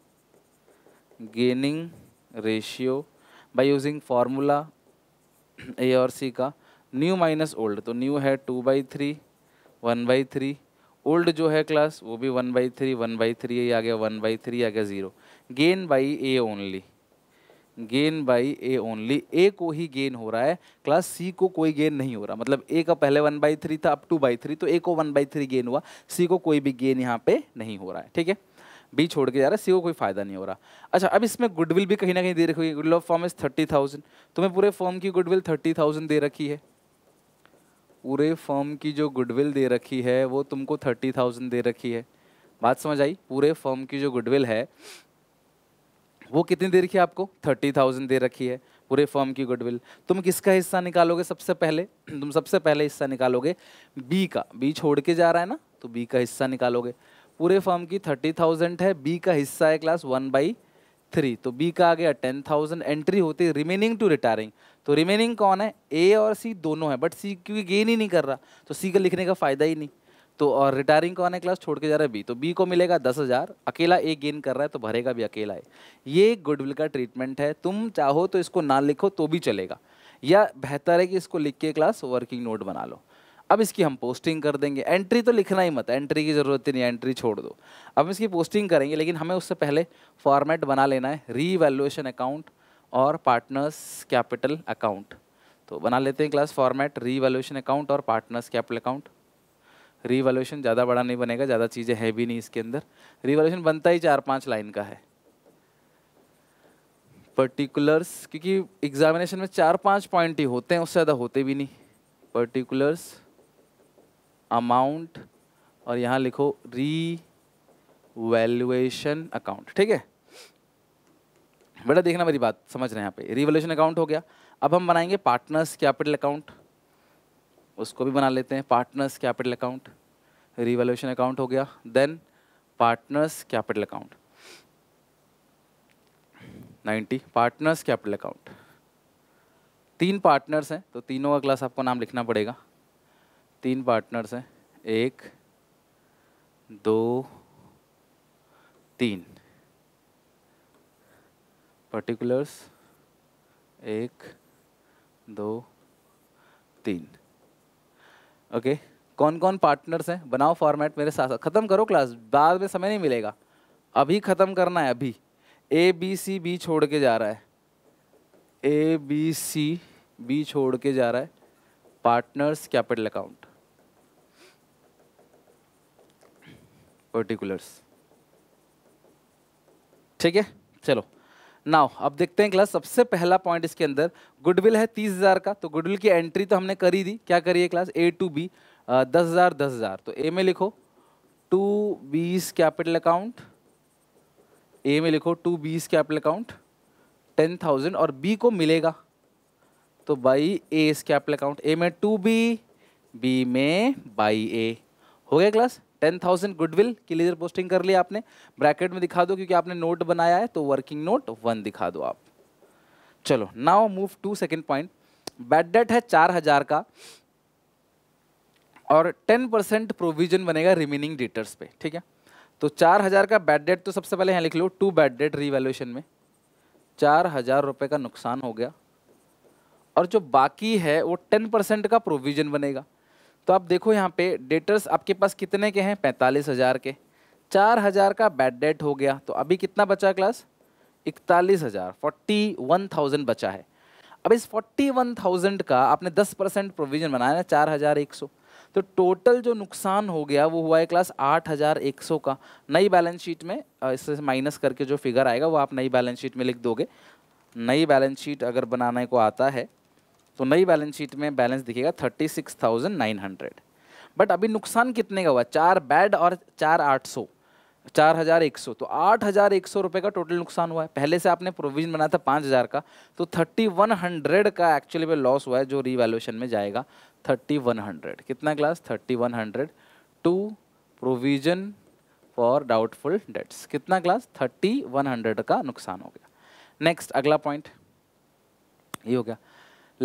gaining ratio by using formula A और सी का न्यू माइनस ओल्ड तो न्यू है two by three one by three old जो है क्लास वो भी one by three one by three आ गया वन बाई थ्री आ गया zero gain by A only gain by A only ए को ही गेन हो रहा है क्लास सी को कोई गेन नहीं हो रहा मतलब ए का पहले वन बाई थ्री था अप टू बाई थ्री तो ए को वन बाई थ्री गेन हुआ सी को कोई भी गेन यहाँ पे नहीं हो रहा है ठीक है बी छोड़ के जा रहा है सी को कोई फायदा नहीं हो रहा अच्छा अब इसमें गुडविल भी कहीं ना कहीं दे रखी है goodwill of form is thirty thousand तुम्हें तो पूरे फॉर्म की गुडविल थर्टी थाउजेंड दे रखी है पूरे फॉर्म की जो गुडविल दे रखी है वो तुमको थर्टी थाउजेंड दे रखी है बात समझ आई पूरे फॉर्म की जो गुडविल है वो कितनी दे रखी है आपको थर्टी थाउजेंड दे रखी है पूरे फर्म की गुडविल तुम किसका हिस्सा निकालोगे सबसे पहले तुम सबसे पहले हिस्सा निकालोगे बी का बी छोड़ के जा रहा है ना तो बी का हिस्सा निकालोगे पूरे फर्म की थर्टी थाउजेंड है बी का हिस्सा है क्लास वन बाई थ्री तो बी का आ गया टेन थाउजेंड एंट्री होती है रिमेनिंग टू रिटायरिंग तो रिमेनिंग कौन है ए और सी दोनों है बट सी क्योंकि गेन ही नहीं कर रहा तो सी का लिखने का फ़ायदा ही नहीं तो और रिटायरिंग कौन क्लास छोड़ के जा रहा है बी तो बी को मिलेगा दस हज़ार अकेला ए गेन कर रहा है तो भरेगा भी अकेला है ये गुडविल का ट्रीटमेंट है तुम चाहो तो इसको ना लिखो तो भी चलेगा या बेहतर है कि इसको लिख के क्लास वर्किंग नोट बना लो अब इसकी हम पोस्टिंग कर देंगे एंट्री तो लिखना ही मत एंट्री की ज़रूरत ही नहीं एंट्री छोड़ दो अब इसकी पोस्टिंग करेंगे लेकिन हमें उससे पहले फॉर्मेट बना लेना है री अकाउंट और पार्टनर्स कैपिटल अकाउंट तो बना लेते हैं क्लास फॉर्मेट री अकाउंट और पार्टनर्स कैपिटल अकाउंट रिवॉल्यूशन ज़्यादा बड़ा नहीं बनेगा ज़्यादा चीज़ें हैं भी नहीं इसके अंदर रिवॉल्यूशन बनता ही चार पांच लाइन का है पर्टिकुलर्स क्योंकि एग्जामिनेशन में चार पांच पॉइंट ही होते हैं उससे ज़्यादा होते भी नहीं पर्टिकुलर्स अमाउंट और यहाँ लिखो री वैल्यूएशन अकाउंट ठीक है बेटा देखना मेरी बात समझ रहे हैं यहाँ पे रिवोल्यूशन अकाउंट हो गया अब हम बनाएंगे पार्टनर्स कैपिटल अकाउंट उसको भी बना लेते हैं partners capital account revaluation account हो गया then partners capital account 90 partners capital account तीन पार्टनर्स हैं तो तीनों का क्लास आपको नाम लिखना पड़ेगा तीन पार्टनर्स हैं एक दो तीन पर्टिकुलर्स एक दो तीन ओके कौन कौन पार्टनर्स हैं बनाओ फॉर्मेट मेरे साथ ख़त्म करो क्लास बाद में समय नहीं मिलेगा अभी ख़त्म करना है अभी ए बी सी बी छोड़ के जा रहा है ए बी सी बी छोड़ के जा रहा है पार्टनर्स कैपिटल अकाउंट पर्टिकुलर्स ठीक है चलो नाउ अब देखते हैं क्लास सबसे पहला पॉइंट इसके अंदर गुडविल है तीस हज़ार का तो गुडविल की एंट्री तो हमने करी दी क्या करिए क्लास ए टू बी दस हज़ार दस हज़ार तो ए में लिखो टू बीस कैपिटल अकाउंट ए में लिखो टू बीस कैपिटल अकाउंट टेन थाउजेंड और बी को मिलेगा तो बाई ए इस कैपिटल अकाउंट ए में टू बी बी में बाई ए हो गया क्लास टेन थाउजेंड गुडविल की लेजर पोस्टिंग कर लिया आपने ब्रैकेट में दिखा दो क्योंकि आपने नोट बनाया है तो वर्किंग नोट वन दिखा दो आप चलो now move to second point bad debt है चार हजार का और टेन परसेंट प्रोविजन बनेगा रिमेनिंग डेटर्स पे ठीक है तो चार हजार का बैड डेट तो सबसे पहले यहाँ लिख लो टू बैड डेट रिवेल्यूशन में चार हजार रुपये का नुकसान हो गया और जो बाकी है वो टेन परसेंट का प्रोविजन बनेगा तो आप देखो यहाँ पे डेटर्स आपके पास कितने के हैं पैंतालीस हज़ार के चार हज़ार का बैड डेट हो गया तो अभी कितना बचा क्लास इकतालीस हज़ार फोर्टी वन थाउजेंड बचा है अब इस फोर्टी वन थाउजेंड का आपने दस परसेंट प्रोविज़न बनाया ना चार हज़ार एक सौ तो टोटल जो नुकसान हो गया वो हुआ है क्लास आठ हज़ार एक सौ का नई बैलेंस शीट में इससे माइनस करके जो फिगर आएगा वो आप नई बैलेंस शीट में लिख दोगे नई बैलेंस शीट अगर बनाने को आता है तो नई बैलेंस शीट में बैलेंस दिखेगा thirty six thousand nine hundred but अभी नुकसान कितने का हुआ चार बैड और चार आठ सौ चार हज़ार एक सौ तो आठ हज़ार एक सौ रुपये का टोटल नुकसान हुआ है पहले से आपने प्रोविजन बनाया था पाँच हज़ार का तो थर्टी वन हंड्रेड का एक्चुअली में लॉस हुआ है जो रिवैल्यूशन में जाएगा थर्टी वन हंड्रेड कितना class thirty one hundred to provision for doubtful debts कितना क्लास थर्टी वन हंड्रेड का नुकसान हो गया नेक्स्ट अगला पॉइंट ये हो गया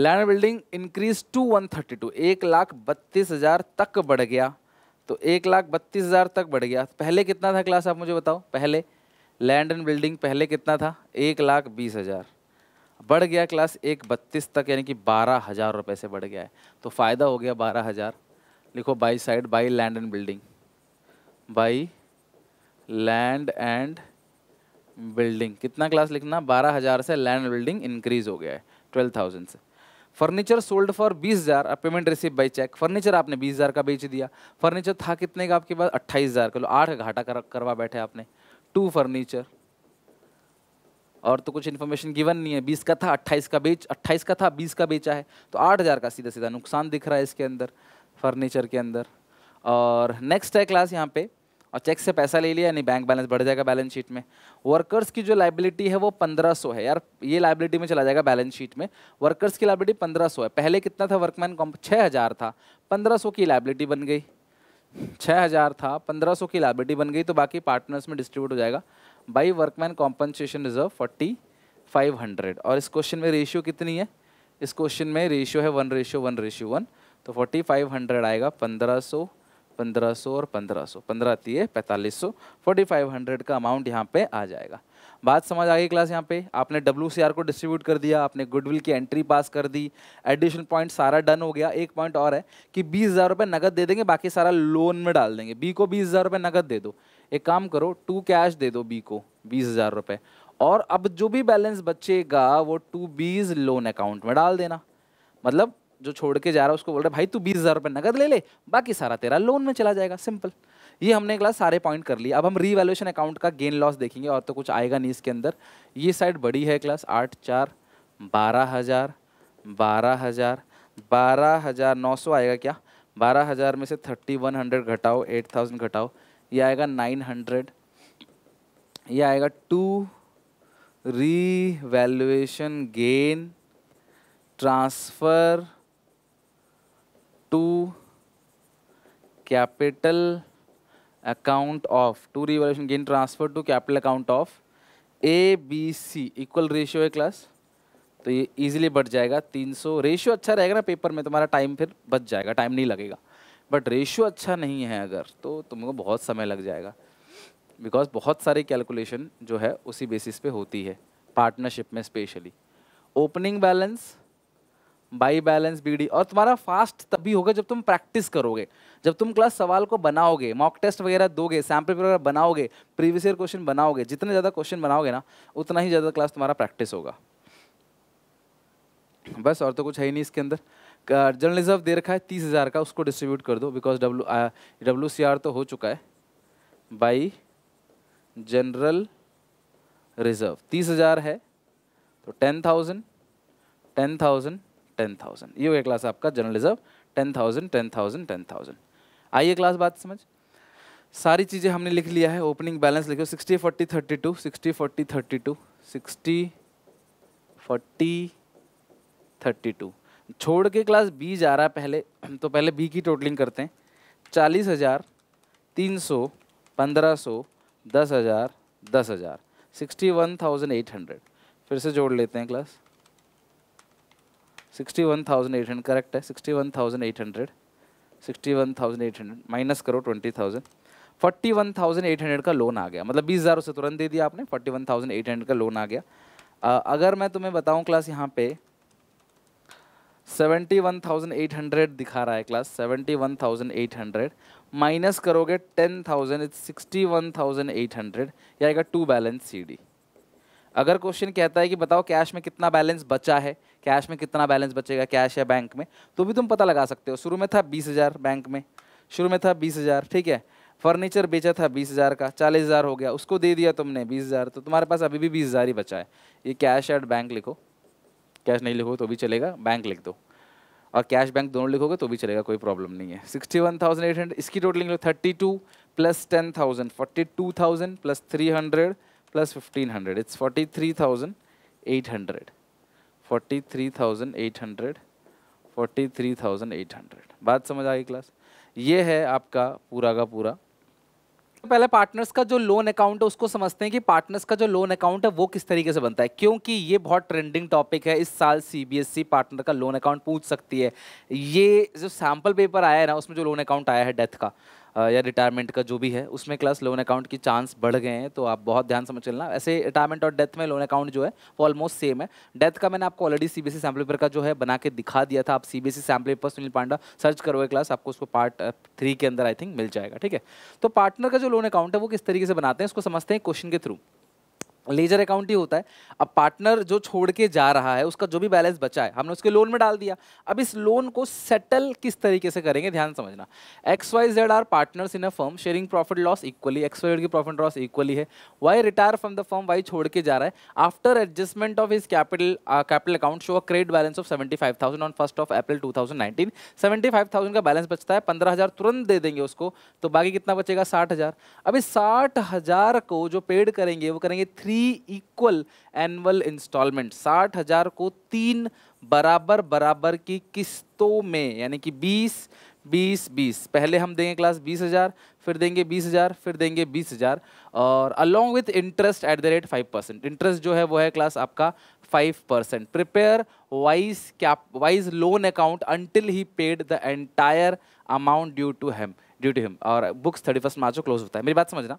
land building increase to one thirty two एक लाख बत्तीस हज़ार तक बढ़ गया तो एक लाख बत्तीस हज़ार तक बढ़ गया तो पहले कितना था क्लास आप मुझे बताओ पहले लैंड एंड बिल्डिंग पहले कितना था एक लाख बीस हज़ार बढ़ गया क्लास एक बत्तीस तक यानी कि बारह हज़ार रुपये से बढ़ गया है तो फ़ायदा हो गया बारह हज़ार लिखो by side by land and building by land and building कितना क्लास लिखना बारह हज़ार से लैंड बिल्डिंग इंक्रीज़ हो गया है ट्वेल्व थाउजेंड से फर्नीचर सोल्ड फॉर बीस हज़ार payment receive by cheque furniture आपने बीस हज़ार का बेच दिया फर्नीचर था कितने का आपके पास अट्ठाईस हज़ार का लो आठ घाटा कर, करवा बैठे आपने टू फर्नीचर और तो कुछ इन्फॉर्मेशन गिवन नहीं है बीस का था अट्ठाईस का बेच अट्ठाईस का था बीस का बेचा है तो आठ हज़ार का सीधा सीधा नुकसान दिख रहा है इसके अंदर फर्नीचर के अंदर और नेक्स्ट है क्लास यहाँ पे और चेक से पैसा ले लिया नहीं बैंक बैलेंस बढ़ जाएगा बैलेंस शीट में वर्कर्स की जो लाइबिलिटी है वो पंद्रह सौ है यार ये लाइबिलिटी में चला जाएगा बैलेंस शीट में वर्कर्स की लाइबिलिटी पंद्रह सौ है पहले कितना था वर्कमैन कॉम्प छः हज़ार था पंद्रह सौ की लाइबिलिटी बन गई छः हज़ार था पंद्रह सौ की लाइबिलिटी बन गई तो बाकी पार्टनर्स में डिस्ट्रीब्यूट हो जाएगा by workman compensation reserve forty five hundred और इस क्वेश्चन में रेशियो कितनी है इस क्वेश्चन में रेशियो है one ratio one ratio one तो फोर्टी फाइव हंड्रेड आएगा पंद्रह सौ पंद्रह सौ और पंद्रह सौ पंद्रह तीय पैंतालीस सौ फोर्टी फाइव हंड्रेड का अमाउंट यहाँ पे आ जाएगा बात समझ आ गई क्लास यहाँ पे आपने डब्ल्यू को डिस्ट्रीब्यूट कर दिया आपने गुडविल की एंट्री पास कर दी एडिशनल पॉइंट सारा डन हो गया एक पॉइंट और है कि बीस हज़ार रुपये नगद दे देंगे बाकी सारा लोन में डाल देंगे बी को बीस हज़ार रुपये नगद दे दो एक काम करो टू कैश दे दो बी को बीस हज़ार रुपये और अब जो भी बैलेंस बचेगा वो टू बीज लोन अकाउंट में डाल देना मतलब जो छोड़ के जा रहा है उसको बोल रहा है भाई तू बीस हज़ार रुपये नगद ले ले बाकी सारा तेरा लोन में चला जाएगा सिंपल ये हमने क्लास सारे पॉइंट कर लिए अब हम री अकाउंट का गेन लॉस देखेंगे और तो कुछ आएगा नहीं इसके अंदर ये साइड बड़ी है क्लास आठ चार बारह हज़ार बारह हज़ार बारह हज़ार नौ सौ आएगा क्या बारह हज़ार में से थर्टी वन हंड्रेड घटाओ एट थाउजेंड घटाओ ये आएगा नाइन हंड्रेड ये आएगा to revaluation gain transfer to capital account of to revolution gain transfer to capital account of A B C equal ratio है क्लास तो ये इजीली बढ़ जाएगा 300 रेशियो अच्छा रहेगा ना पेपर में तुम्हारा टाइम फिर बच जाएगा टाइम नहीं लगेगा बट रेशियो अच्छा नहीं है अगर तो तुमको बहुत समय लग जाएगा बिकॉज बहुत सारी कैलकुलेशन जो है उसी बेसिस पे होती है पार्टनरशिप में specially opening balance by balance BD और तुम्हारा फास्ट तभी होगा जब तुम प्रैक्टिस करोगे जब तुम क्लास सवाल को बनाओगे मॉक टेस्ट वगैरह दोगे सैम्पल वगैरह बनाओगे प्रीवियस ईयर क्वेश्चन बनाओगे जितने ज़्यादा क्वेश्चन बनाओगे ना उतना ही ज़्यादा क्लास तुम्हारा प्रैक्टिस होगा बस और तो कुछ है ही नहीं इसके अंदर जनरल रिजर्व दे रखा है तीस हज़ार का उसको डिस्ट्रीब्यूट कर दो because W W C R तो हो चुका है बाई जनरल रिजर्व तीस हज़ार है तो ten thousand ten thousand ten thousand ये हो गया क्लास आपका journalism ten thousand ten thousand ten thousand आइए क्लास बात समझ सारी चीज़ें हमने लिख लिया है ओपनिंग बैलेंस लिखो sixty forty thirty two sixty forty thirty two sixty forty thirty two छोड़ के क्लास बी जा रहा है पहले तो पहले बी की टोटलिंग करते हैं चालीस हज़ार तीन सौ पंद्रह सौ दस हज़ार दस हज़ार sixty one thousand eight hundred फिर से जोड़ लेते हैं class sixty one thousand eight hundred correct है sixty one thousand eight hundred sixty one thousand eight hundred minus करो twenty thousand forty one thousand eight hundred का लोन आ गया मतलब बीस हज़ार उसे तुरंत दे दिया आपने forty one thousand eight hundred का लोन आ गया आ, अगर मैं तुम्हें बताऊँ क्लास यहाँ पे seventy one thousand eight hundred दिखा रहा है class seventy one thousand eight hundred minus करोगे ten thousand is sixty one thousand eight hundred या आएगा टू बैलेंस सी डी अगर क्वेश्चन कहता है कि बताओ कैश में कितना बैलेंस बचा है कैश में कितना बैलेंस बचेगा कैश या बैंक में तो भी तुम पता लगा सकते हो शुरू में था बीस हज़ार बैंक में शुरू में था बीस हज़ार ठीक है फर्नीचर बेचा था बीस हज़ार का चालीस हज़ार हो गया उसको दे दिया तुमने बीस हज़ार तो तुम्हारे पास अभी भी बीस हज़ार ही बचा है ये कैश एट बैंक लिखो कैश नहीं लिखो तो भी चलेगा बैंक लिख दो और कैश बैंक दोनों लिखोगे तो भी चलेगा कोई प्रॉब्लम नहीं है sixty one thousand eight hundred इसकी टोटलिंग लो thirty two plus ten thousand forty two thousand plus three hundred plus fifteen hundred it's forty three thousand eight hundred forty three thousand eight hundred forty three thousand eight hundred बात समझ आ गई class ये है आपका पूरा का पूरा तो पहले पार्टनर्स का जो लोन अकाउंट है उसको समझते हैं कि पार्टनर्स का जो लोन अकाउंट है वो किस तरीके से बनता है क्योंकि ये बहुत ट्रेंडिंग टॉपिक है इस साल सीबीएसई पार्टनर e का लोन अकाउंट पूछ सकती है ये जो सैम्पल पेपर आया है ना उसमें जो लोन अकाउंट आया है डेथ का या रिटायरमेंट का जो भी है उसमें क्लास लोन अकाउंट की चांस बढ़ गए हैं तो आप बहुत ध्यान समझ चलना ऐसे रिटायरमेंट और डेथ में लोन अकाउंट जो है वो ऑलमोस्ट सेम है डेथ का मैंने आपको already C B sample paper का जो है बना के दिखा दिया था आप C B sample paper Sunil Panda search करोगे क्लास आपको उसको पार्ट थ्री के अंदर आई थिंक मिल जाएगा ठीक है तो पार्टनर का जो लोन अकाउंट है वो किस तरीके से बनाते हैं उसको समझते हैं क्वेश्चन के थ्रू लेजर अकाउंट ही होता है अब पार्टनर जो छोड़ के जा रहा है उसका जो भी बैलेंस बचा है हमने उसके लोन में डाल दिया अब इस लोन को सेटल किस तरीके से करेंगे ध्यान समझना X Y Z are partners in a firm sharing profit loss equally X Y की प्रॉफिट लॉस इक्वली है Y retire from the firm Y छोड़ के जा रहा है after adjustment of his capital capital account show a credit balance of seventy five thousand on first of April two thousand nineteen seventy five thousand का balance बचता है पंद्रह हज़ार तुरंत दे देंगे उसको तो बाकी कितना बचेगा साठ हज़ार अब इस साठ हज़ार को जो पेड करेंगे वो करेंगे three three equal annual instalment साठ हजार को तीन बराबर बराबर की किस्तों में यानी कि बीस बीस बीस पहले हम देंगे क्लास बीस हज़ार फिर देंगे बीस हज़ार फिर देंगे बीस हज़ार और along with interest at the rate five percent interest जो है वो है क्लास आपका five percent prepare Y's cap Y's loan account until he paid the entire amount due to hem due to him और बुक्स थर्टी फर्स्ट मार्च को close होता है मेरी बात समझना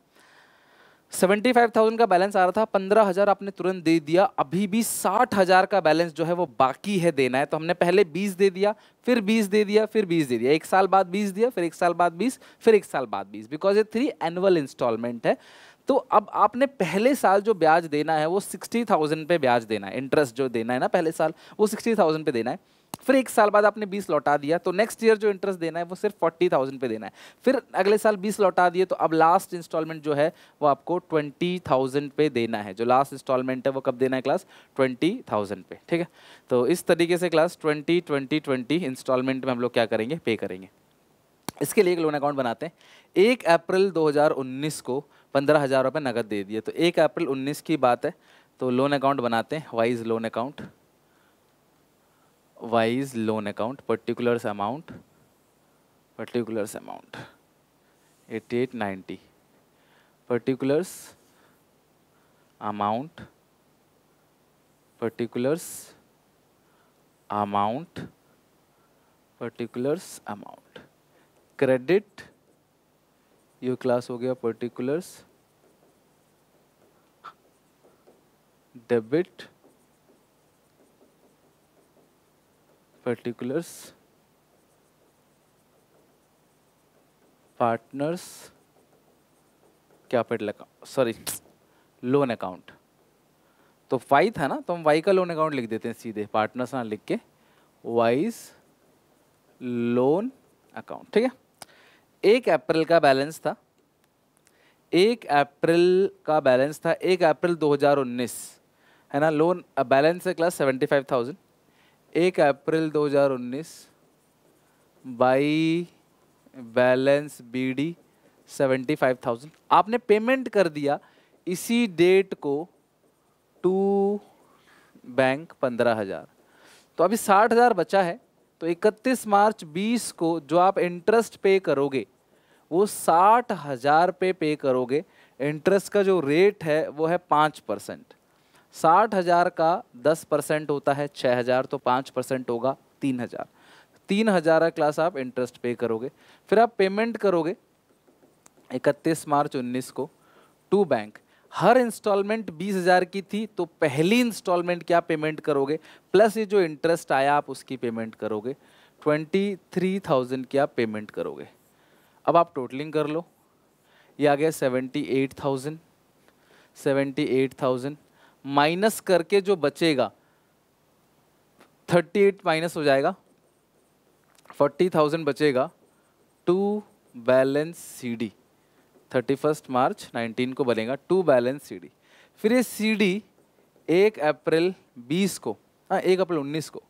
सेवेंटी फाइव थाउजेंड का बैलेंस आ रहा था पंद्रह हज़ार आपने तुरंत दे दिया अभी भी साठ हज़ार का बैलेंस जो है वो बाकी है देना है तो हमने पहले बीस दे दिया फिर बीस दे दिया फिर बीस दे दिया एक साल बाद बीस दिया फिर एक साल बाद बीस फिर एक साल बाद बीस बिकॉज ये थ्री एनुअल इंस्टॉलमेंट है तो अब आपने पहले साल जो ब्याज देना है वो सिक्सटी थाउजेंड पे ब्याज देना है इंटरेस्ट जो देना है ना पहले साल वो सिक्सटी थाउजेंड पे देना है फिर एक साल बाद आपने बीस लौटा दिया तो नेक्स्ट ईयर जो इंटरेस्ट देना है वो सिर्फ फोर्टी थाउजेंड पे देना है फिर अगले साल बीस लौटा दिए तो अब लास्ट इंस्टॉलमेंट जो है वो आपको ट्वेंटी थाउजेंड पे देना है जो लास्ट इंस्टॉलमेंट है वो कब देना है क्लास ट्वेंटी थाउजेंड पे ठीक है तो इस तरीके से class twenty twenty twenty instalment में हम लोग क्या करेंगे पे करेंगे इसके लिए एक लोन अकाउंट बनाते हैं एक अप्रैल 2019 को पंद्रह हज़ार रुपये नकद दे दिए तो एक अप्रैल 19 की बात है तो लोन अकाउंट बनाते हैं Y's loan account Y's loan account particulars amount particulars amount eighty eight ninety particulars amount particulars amount particulars amount credit you class हो गया particulars debit particulars partners capital sorry loan account तो Y था ना तो हम Y का loan account लिख देते हैं सीधे पार्टनर्स ना लिख के वाइज लोन अकाउंट ठीक है एक अप्रैल का बैलेंस था एक अप्रैल का बैलेंस था एक अप्रैल 2019 है ना लोन बैलेंस है क्लास सेवेंटी फाइव थाउजेंड एक अप्रैल 2019 बाई बैलेंस बीडी 75,000 आपने पेमेंट कर दिया इसी डेट को टू बैंक पंद्रह हज़ार तो अभी साठ हज़ार बचा है तो इकतीस मार्च बीस को जो आप इंटरेस्ट पे करोगे वो साठ हज़ार पे पे करोगे इंटरेस्ट का जो रेट है वो है पाँच परसेंट साठ हज़ार का दस परसेंट होता है छः हज़ार तो पाँच परसेंट होगा तीन हज़ार तीन हज़ार का क्लास आप इंटरेस्ट पे करोगे फिर आप पेमेंट करोगे इकतीस मार्च उन्नीस को टू बैंक हर इंस्टॉलमेंट बीस हज़ार की थी तो पहली इंस्टॉलमेंट क्या पेमेंट करोगे प्लस ये जो इंटरेस्ट आया आप उसकी पेमेंट करोगे ट्वेंटी थ्री थाउजेंड की आप पेमेंट करोगे अब आप टोटलिंग कर लो ये आ गया seventy eight thousand seventy eight thousand minus करके जो बचेगा थर्टी एट माइनस हो जाएगा फोर्टी थाउजेंड बचेगा to balance C D thirty first March nineteen को बनेगा टू बैलेंस सी डी फिर ये सी डी एक अप्रैल बीस को हाँ एक अप्रैल उन्नीस को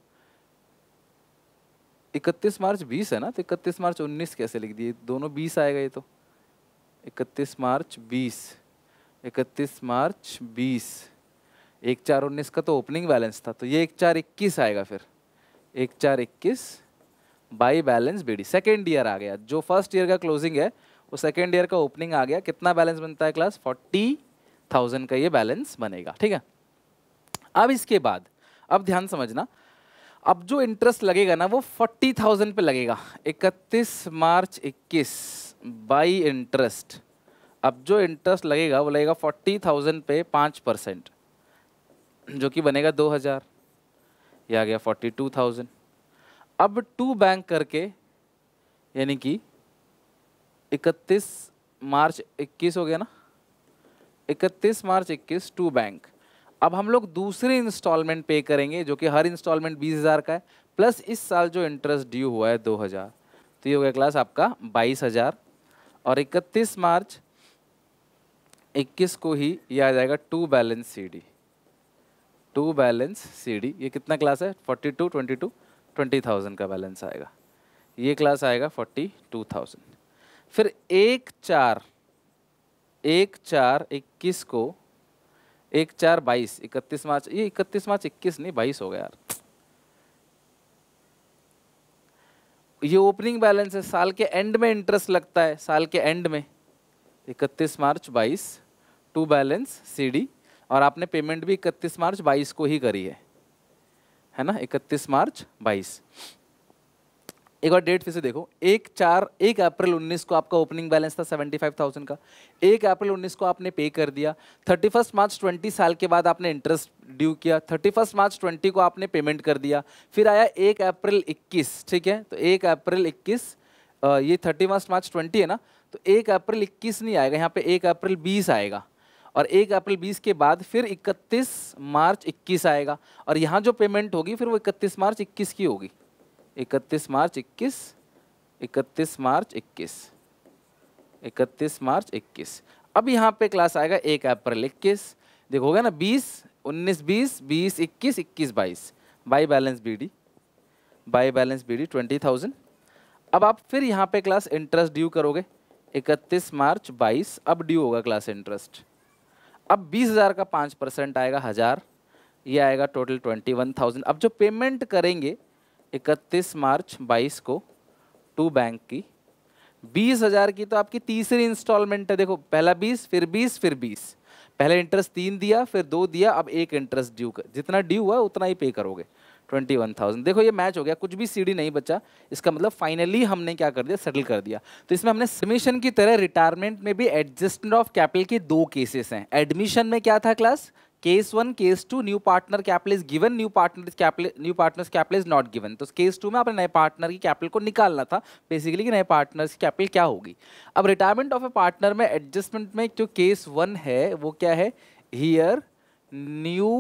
इकतीस मार्च बीस है ना तो इकतीस मार्च उन्नीस कैसे लिख दिए दोनों बीस आएगा ये तो इकतीस मार्च बीस इकतीस मार्च बीस एक चार उन्नीस का तो ओपनिंग बैलेंस था तो ये एक चार इक्कीस आएगा फिर एक चार इक्कीस by balance B D second year आ गया जो फर्स्ट ईयर का क्लोजिंग है वो सेकेंड ईयर का ओपनिंग आ गया कितना बैलेंस बनता है क्लास फोर्टी थाउजेंड का ये बैलेंस बनेगा ठीक है अब इसके बाद अब ध्यान समझना अब जो इंटरेस्ट लगेगा ना वो फोर्टी थाउजेंड पे लगेगा इकतीस मार्च इक्कीस बाई इंटरेस्ट अब जो इंटरेस्ट लगेगा वो लगेगा फोर्टी थाउजेंड पे पाँच परसेंट जो कि बनेगा दो हज़ार ये आ गया फोर्टी टू थाउजेंड अब टू बैंक करके यानी कि इकतीस मार्च इक्कीस हो गया ना इकतीस मार्च इक्कीस टू बैंक अब हम लोग दूसरे इंस्टॉलमेंट पे करेंगे जो कि हर इंस्टॉलमेंट बीस हज़ार का है प्लस इस साल जो इंटरेस्ट ड्यू हुआ है दो हज़ार तो ये हो गया क्लास आपका बाईस हज़ार और इकतीस मार्च इक्कीस को ही ये आ जाएगा to balance C D to balance C D ये कितना क्लास है forty two twenty two twenty thousand का बैलेंस आएगा ये क्लास आएगा फोर्टी टू थाउजेंड फिर एक चार एक चार इक्कीस को एक चार बाईस इकतीस मार्च ये इकतीस मार्च इक्कीस नहीं बाईस हो गया यार ये ओपनिंग बैलेंस है साल के एंड में इंटरेस्ट लगता है साल के एंड में इकतीस मार्च बाईस टू बैलेंस सी डी और आपने पेमेंट भी इकतीस मार्च बाईस को ही करी है है ना इकतीस मार्च बाईस एक बार डेट फिर से देखो एक चार एक अप्रैल उन्नीस को आपका ओपनिंग बैलेंस था सेवेंटी फाइव थाउजेंड का एक अप्रैल उन्नीस को आपने पे कर दिया थर्टी फर्स्ट मार्च ट्वेंटी साल के बाद आपने इंटरेस्ट ड्यू किया थर्टी फर्स्ट मार्च ट्वेंटी को आपने पेमेंट कर दिया फिर आया एक अप्रैल इक्कीस ठीक है तो एक अप्रैल इक्कीस ये थर्टी फर्स्ट मार्च ट्वेंटी है ना तो एक अप्रैल इक्कीस नहीं आएगा यहाँ पे एक अप्रैल बीस आएगा और एक अप्रैल बीस के बाद फिर इकतीस मार्च इक्कीस आएगा और यहाँ जो पेमेंट होगी फिर वो इकतीस मार्च इक्कीस की होगी इकतीस मार्च इक्कीस इकतीस मार्च इक्कीस इकतीस मार्च इक्कीस अब यहाँ पे क्लास आएगा एक अप्रैल इक्कीस देखोगे ना बीस उन्नीस बीस बीस इक्कीस इक्कीस बाईस by balance B D by balance B D twenty thousand अब आप फिर यहाँ पे क्लास इंटरेस्ट ड्यू करोगे इकतीस मार्च बाईस अब ड्यू होगा क्लास इंटरेस्ट अब बीस हज़ार का पाँच परसेंट आएगा हज़ार ये आएगा टोटल ट्वेंटी वन थाउजेंड अब जो पेमेंट करेंगे इकतीस मार्च बाईस को टू बैंक की बीस हज़ार की तो आपकी तीसरी इंस्टॉलमेंट है देखो पहला बीस फिर बीस फिर बीस पहले इंटरेस्ट तीन दिया फिर दो दिया अब एक इंटरेस्ट ड्यू कर जितना ड्यू हुआ उतना ही पे करोगे ट्वेंटी वन थाउजेंड देखो ये मैच हो गया कुछ भी सीढ़ी नहीं बचा इसका मतलब फाइनली हमने क्या कर दिया सेटल कर दिया तो इसमें हमने सबमिशन की तरह रिटायरमेंट में भी एडजस्टमेंट ऑफ कैपिटल के दो केसेस हैं एडमिशन में क्या था class case one case two new partner capital is given new partner new partner capital is not given तो केस टू में आपने नए पार्टनर की कैपिटल को निकालना था बेसिकली कि नए पार्टनर की कैपिटल क्या होगी अब रिटायरमेंट ऑफ ए पार्टनर में एडजस्टमेंट में जो केस वन है वो क्या है हियर न्यू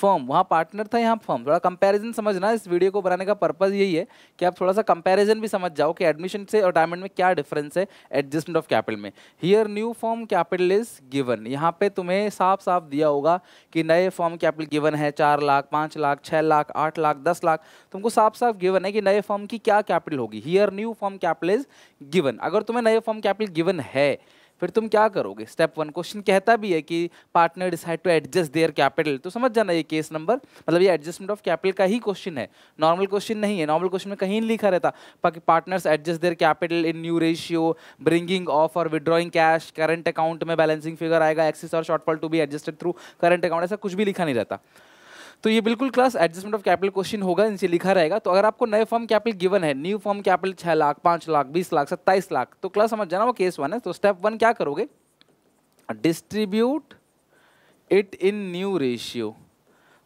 फर्म वहाँ पार्टनर था यहाँ फर्म थोड़ा कंपैरिजन समझना इस वीडियो को बनाने का पर्पज यही है कि आप थोड़ा सा कंपैरिजन भी समझ जाओ कि एडमिशन से और डायमंड में क्या डिफरेंस है एडजस्टमेंट ऑफ कैपिटल में here new form capital is given यहाँ पे तुम्हें साफ साफ दिया होगा कि नए फॉर्म कैपिटल गिवन है चार लाख पाँच लाख छः लाख आठ लाख दस लाख तुमको साफ साफ गिवन है कि नए फॉर्म की क्या कैपिटल होगी here new form capital is given अगर तुम्हें नए फॉर्म कैपिटल गिवन है फिर तुम क्या करोगे स्टेप वन क्वेश्चन कहता भी है कि partner decide to adjust their capital तो समझ जाना ये केस नंबर मतलब ये एडजस्टमेंट ऑफ कैपिटल का ही क्वेश्चन है नॉर्मल क्वेश्चन नहीं है नॉर्मल क्वेश्चन में कहीं नहीं लिखा रहता बाकी partners adjust their capital in new ratio bringing of और विड्रॉइंग कैश करंट अकाउंट में बैलेंसिंग फिगर आएगा एक्सिस और shortfall to be adjusted through current account ऐसा कुछ भी लिखा नहीं रहता तो ये बिल्कुल class adjustment of capital question होगा इनसे लिखा रहेगा तो अगर आपको नए फॉर्म कैपिटल गिवन है न्यू फॉर्म कैपिटल छः लाख पाँच लाख बीस लाख सत्ताईस लाख तो क्लास समझ जाना वो केस वन है तो स्टेप वन क्या करोगे distribute it in new ratio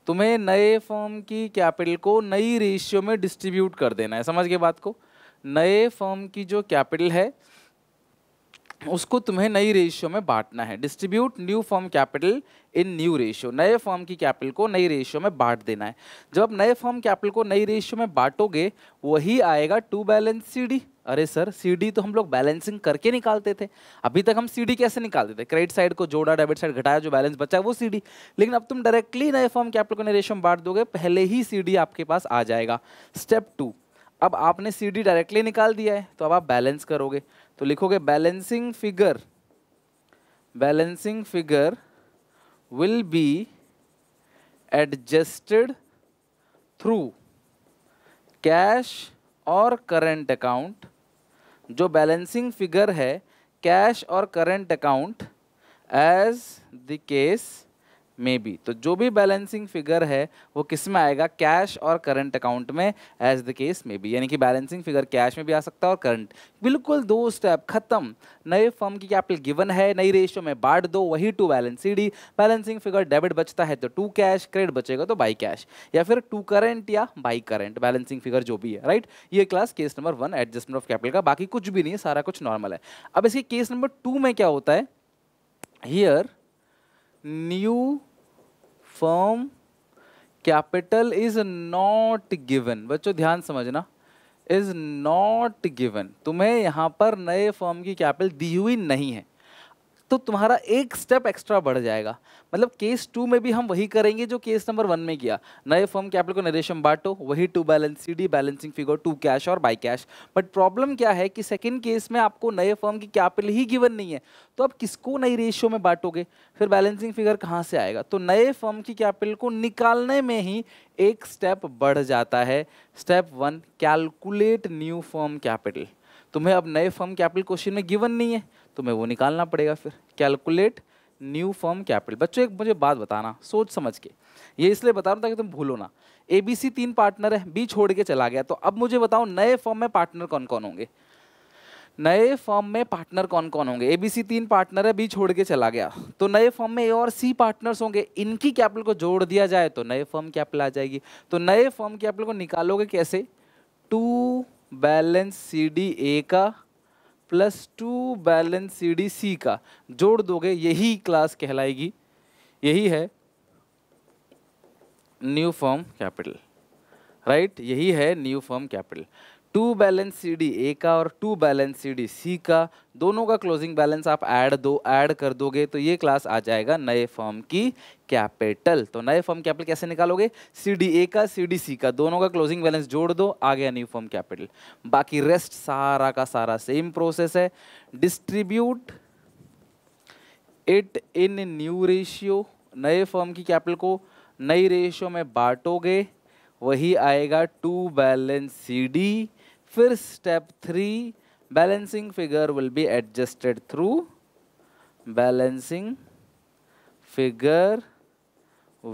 तुम्हें नए फॉर्म की कैपिटल को नई रेशियो में डिस्ट्रीब्यूट कर देना है समझ गए बात को नए फॉर्म की जो कैपिटल है उसको तुम्हें नई रेशियो में बांटना है distribute new form capital in new ratio नए फॉर्म की कैपिटल को नई रेशियो में बांट देना है जब आप नए फॉर्म कैपिटल को नई रेशियो में बांटोगे वही आएगा टू बैलेंस सी अरे सर सी तो हम लोग बैलेंसिंग करके निकालते थे अभी तक हम सी कैसे निकालते थे क्रेडिट साइड को जोड़ा डेबिट साइड घटाया जो बैलेंस बचा है वो सी लेकिन अब तुम डायरेक्टली नए फॉर्म कैपिटल को नई रेशियो में बांट दोगे पहले ही सी आपके पास आ जाएगा स्टेप टू अब आपने सी डायरेक्टली निकाल दिया है तो अब आप बैलेंस करोगे तो लिखोगे balancing figure balancing figure will be adjusted through cash और करंट अकाउंट जो बैलेंसिंग फिगर है कैश और current account as the case may be तो जो भी बैलेंसिंग फिगर है वो किस में आएगा कैश और करंट अकाउंट में as the case may be यानी कि बैलेंसिंग फिगर कैश में भी आ सकता है और करंट बिल्कुल दो स्टेप खत्म नए फर्म की कैपिटल गिवन है नई रेशियो में बांट दो वही to balance C D balancing figure debit बचता है तो टू कैश क्रेडिट बचेगा तो बाई कैश या फिर टू करेंट या बाई करेंट बैलेंसिंग फिगर जो भी है राइट ये class case number one adjustment of capital का बाकी कुछ भी नहीं है सारा कुछ नॉर्मल है अब इसके केस नंबर टू में क्या होता है here new firm capital is not given बच्चों ध्यान समझना इज नॉट गिवन तुम्हें यहां पर नए फर्म की कैपिटल दी हुई नहीं है तो तुम्हारा एक स्टेप एक्स्ट्रा बढ़ जाएगा मतलब केस टू में भी हम वही करेंगे जो केस नंबर वन में किया नए फर्म कैपिटल को नरेशन बांटो वही to balance C D balancing figure to cash और बाई कैश बट प्रॉब्लम क्या है कि सेकेंड केस में आपको नए फर्म की कैपिटल ही गिवन नहीं है तो आप किसको नई रेशियो में बांटोगे फिर बैलेंसिंग फिगर कहाँ से आएगा तो नए फर्म की कैपिटल को निकालने में ही एक स्टेप बढ़ जाता है step one calculate new firm capital तुम्हें अब नए फर्म कैपिटल क्वेश्चन में गिवन नहीं है तुम्हें वो निकालना पड़ेगा फिर कैलकुलेट न्यू फर्म कैपिटल बच्चों एक मुझे बात बताना सोच समझ के ये इसलिए बता रहा हूँ ताकि तुम भूलो ना ए बी सी तीन पार्टनर है बी छोड़ के चला गया तो अब मुझे बताओ नए फर्म में पार्टनर कौन कौन होंगे नए फर्म में पार्टनर कौन कौन होंगे ए बी सी तीन पार्टनर है बी छोड़ के चला गया तो नए फर्म में ए और सी पार्टनर्स होंगे इनकी कैपिटल को जोड़ दिया जाए तो नए फर्म कैपिटल आ जाएगी तो नए फर्म कैपिटल को निकालोगे कैसे to balance C D A का plus to balance C D C का जोड़ दोगे यही क्लास कहलाएगी यही है न्यू फॉर्म कैपिटल राइट यही है new form capital to balance C D A का और to balance C D C का दोनों का क्लोजिंग बैलेंस आप ऐड दो ऐड कर दोगे तो ये क्लास आ जाएगा नए फॉर्म की कैपिटल तो नए फॉर्म कैपिटल कैसे निकालोगे सी डी ए का सी डी सी का दोनों का क्लोजिंग बैलेंस जोड़ दो आ गया न्यू फॉर्म कैपिटल बाकी रेस्ट सारा का सारा सेम प्रोसेस है distribute it in new ratio नए फॉर्म की कैपिटल को नई रेशियो में बांटोगे वही आएगा टू बैलेंस सी डी फिर step three balancing figure will be adjusted through balancing figure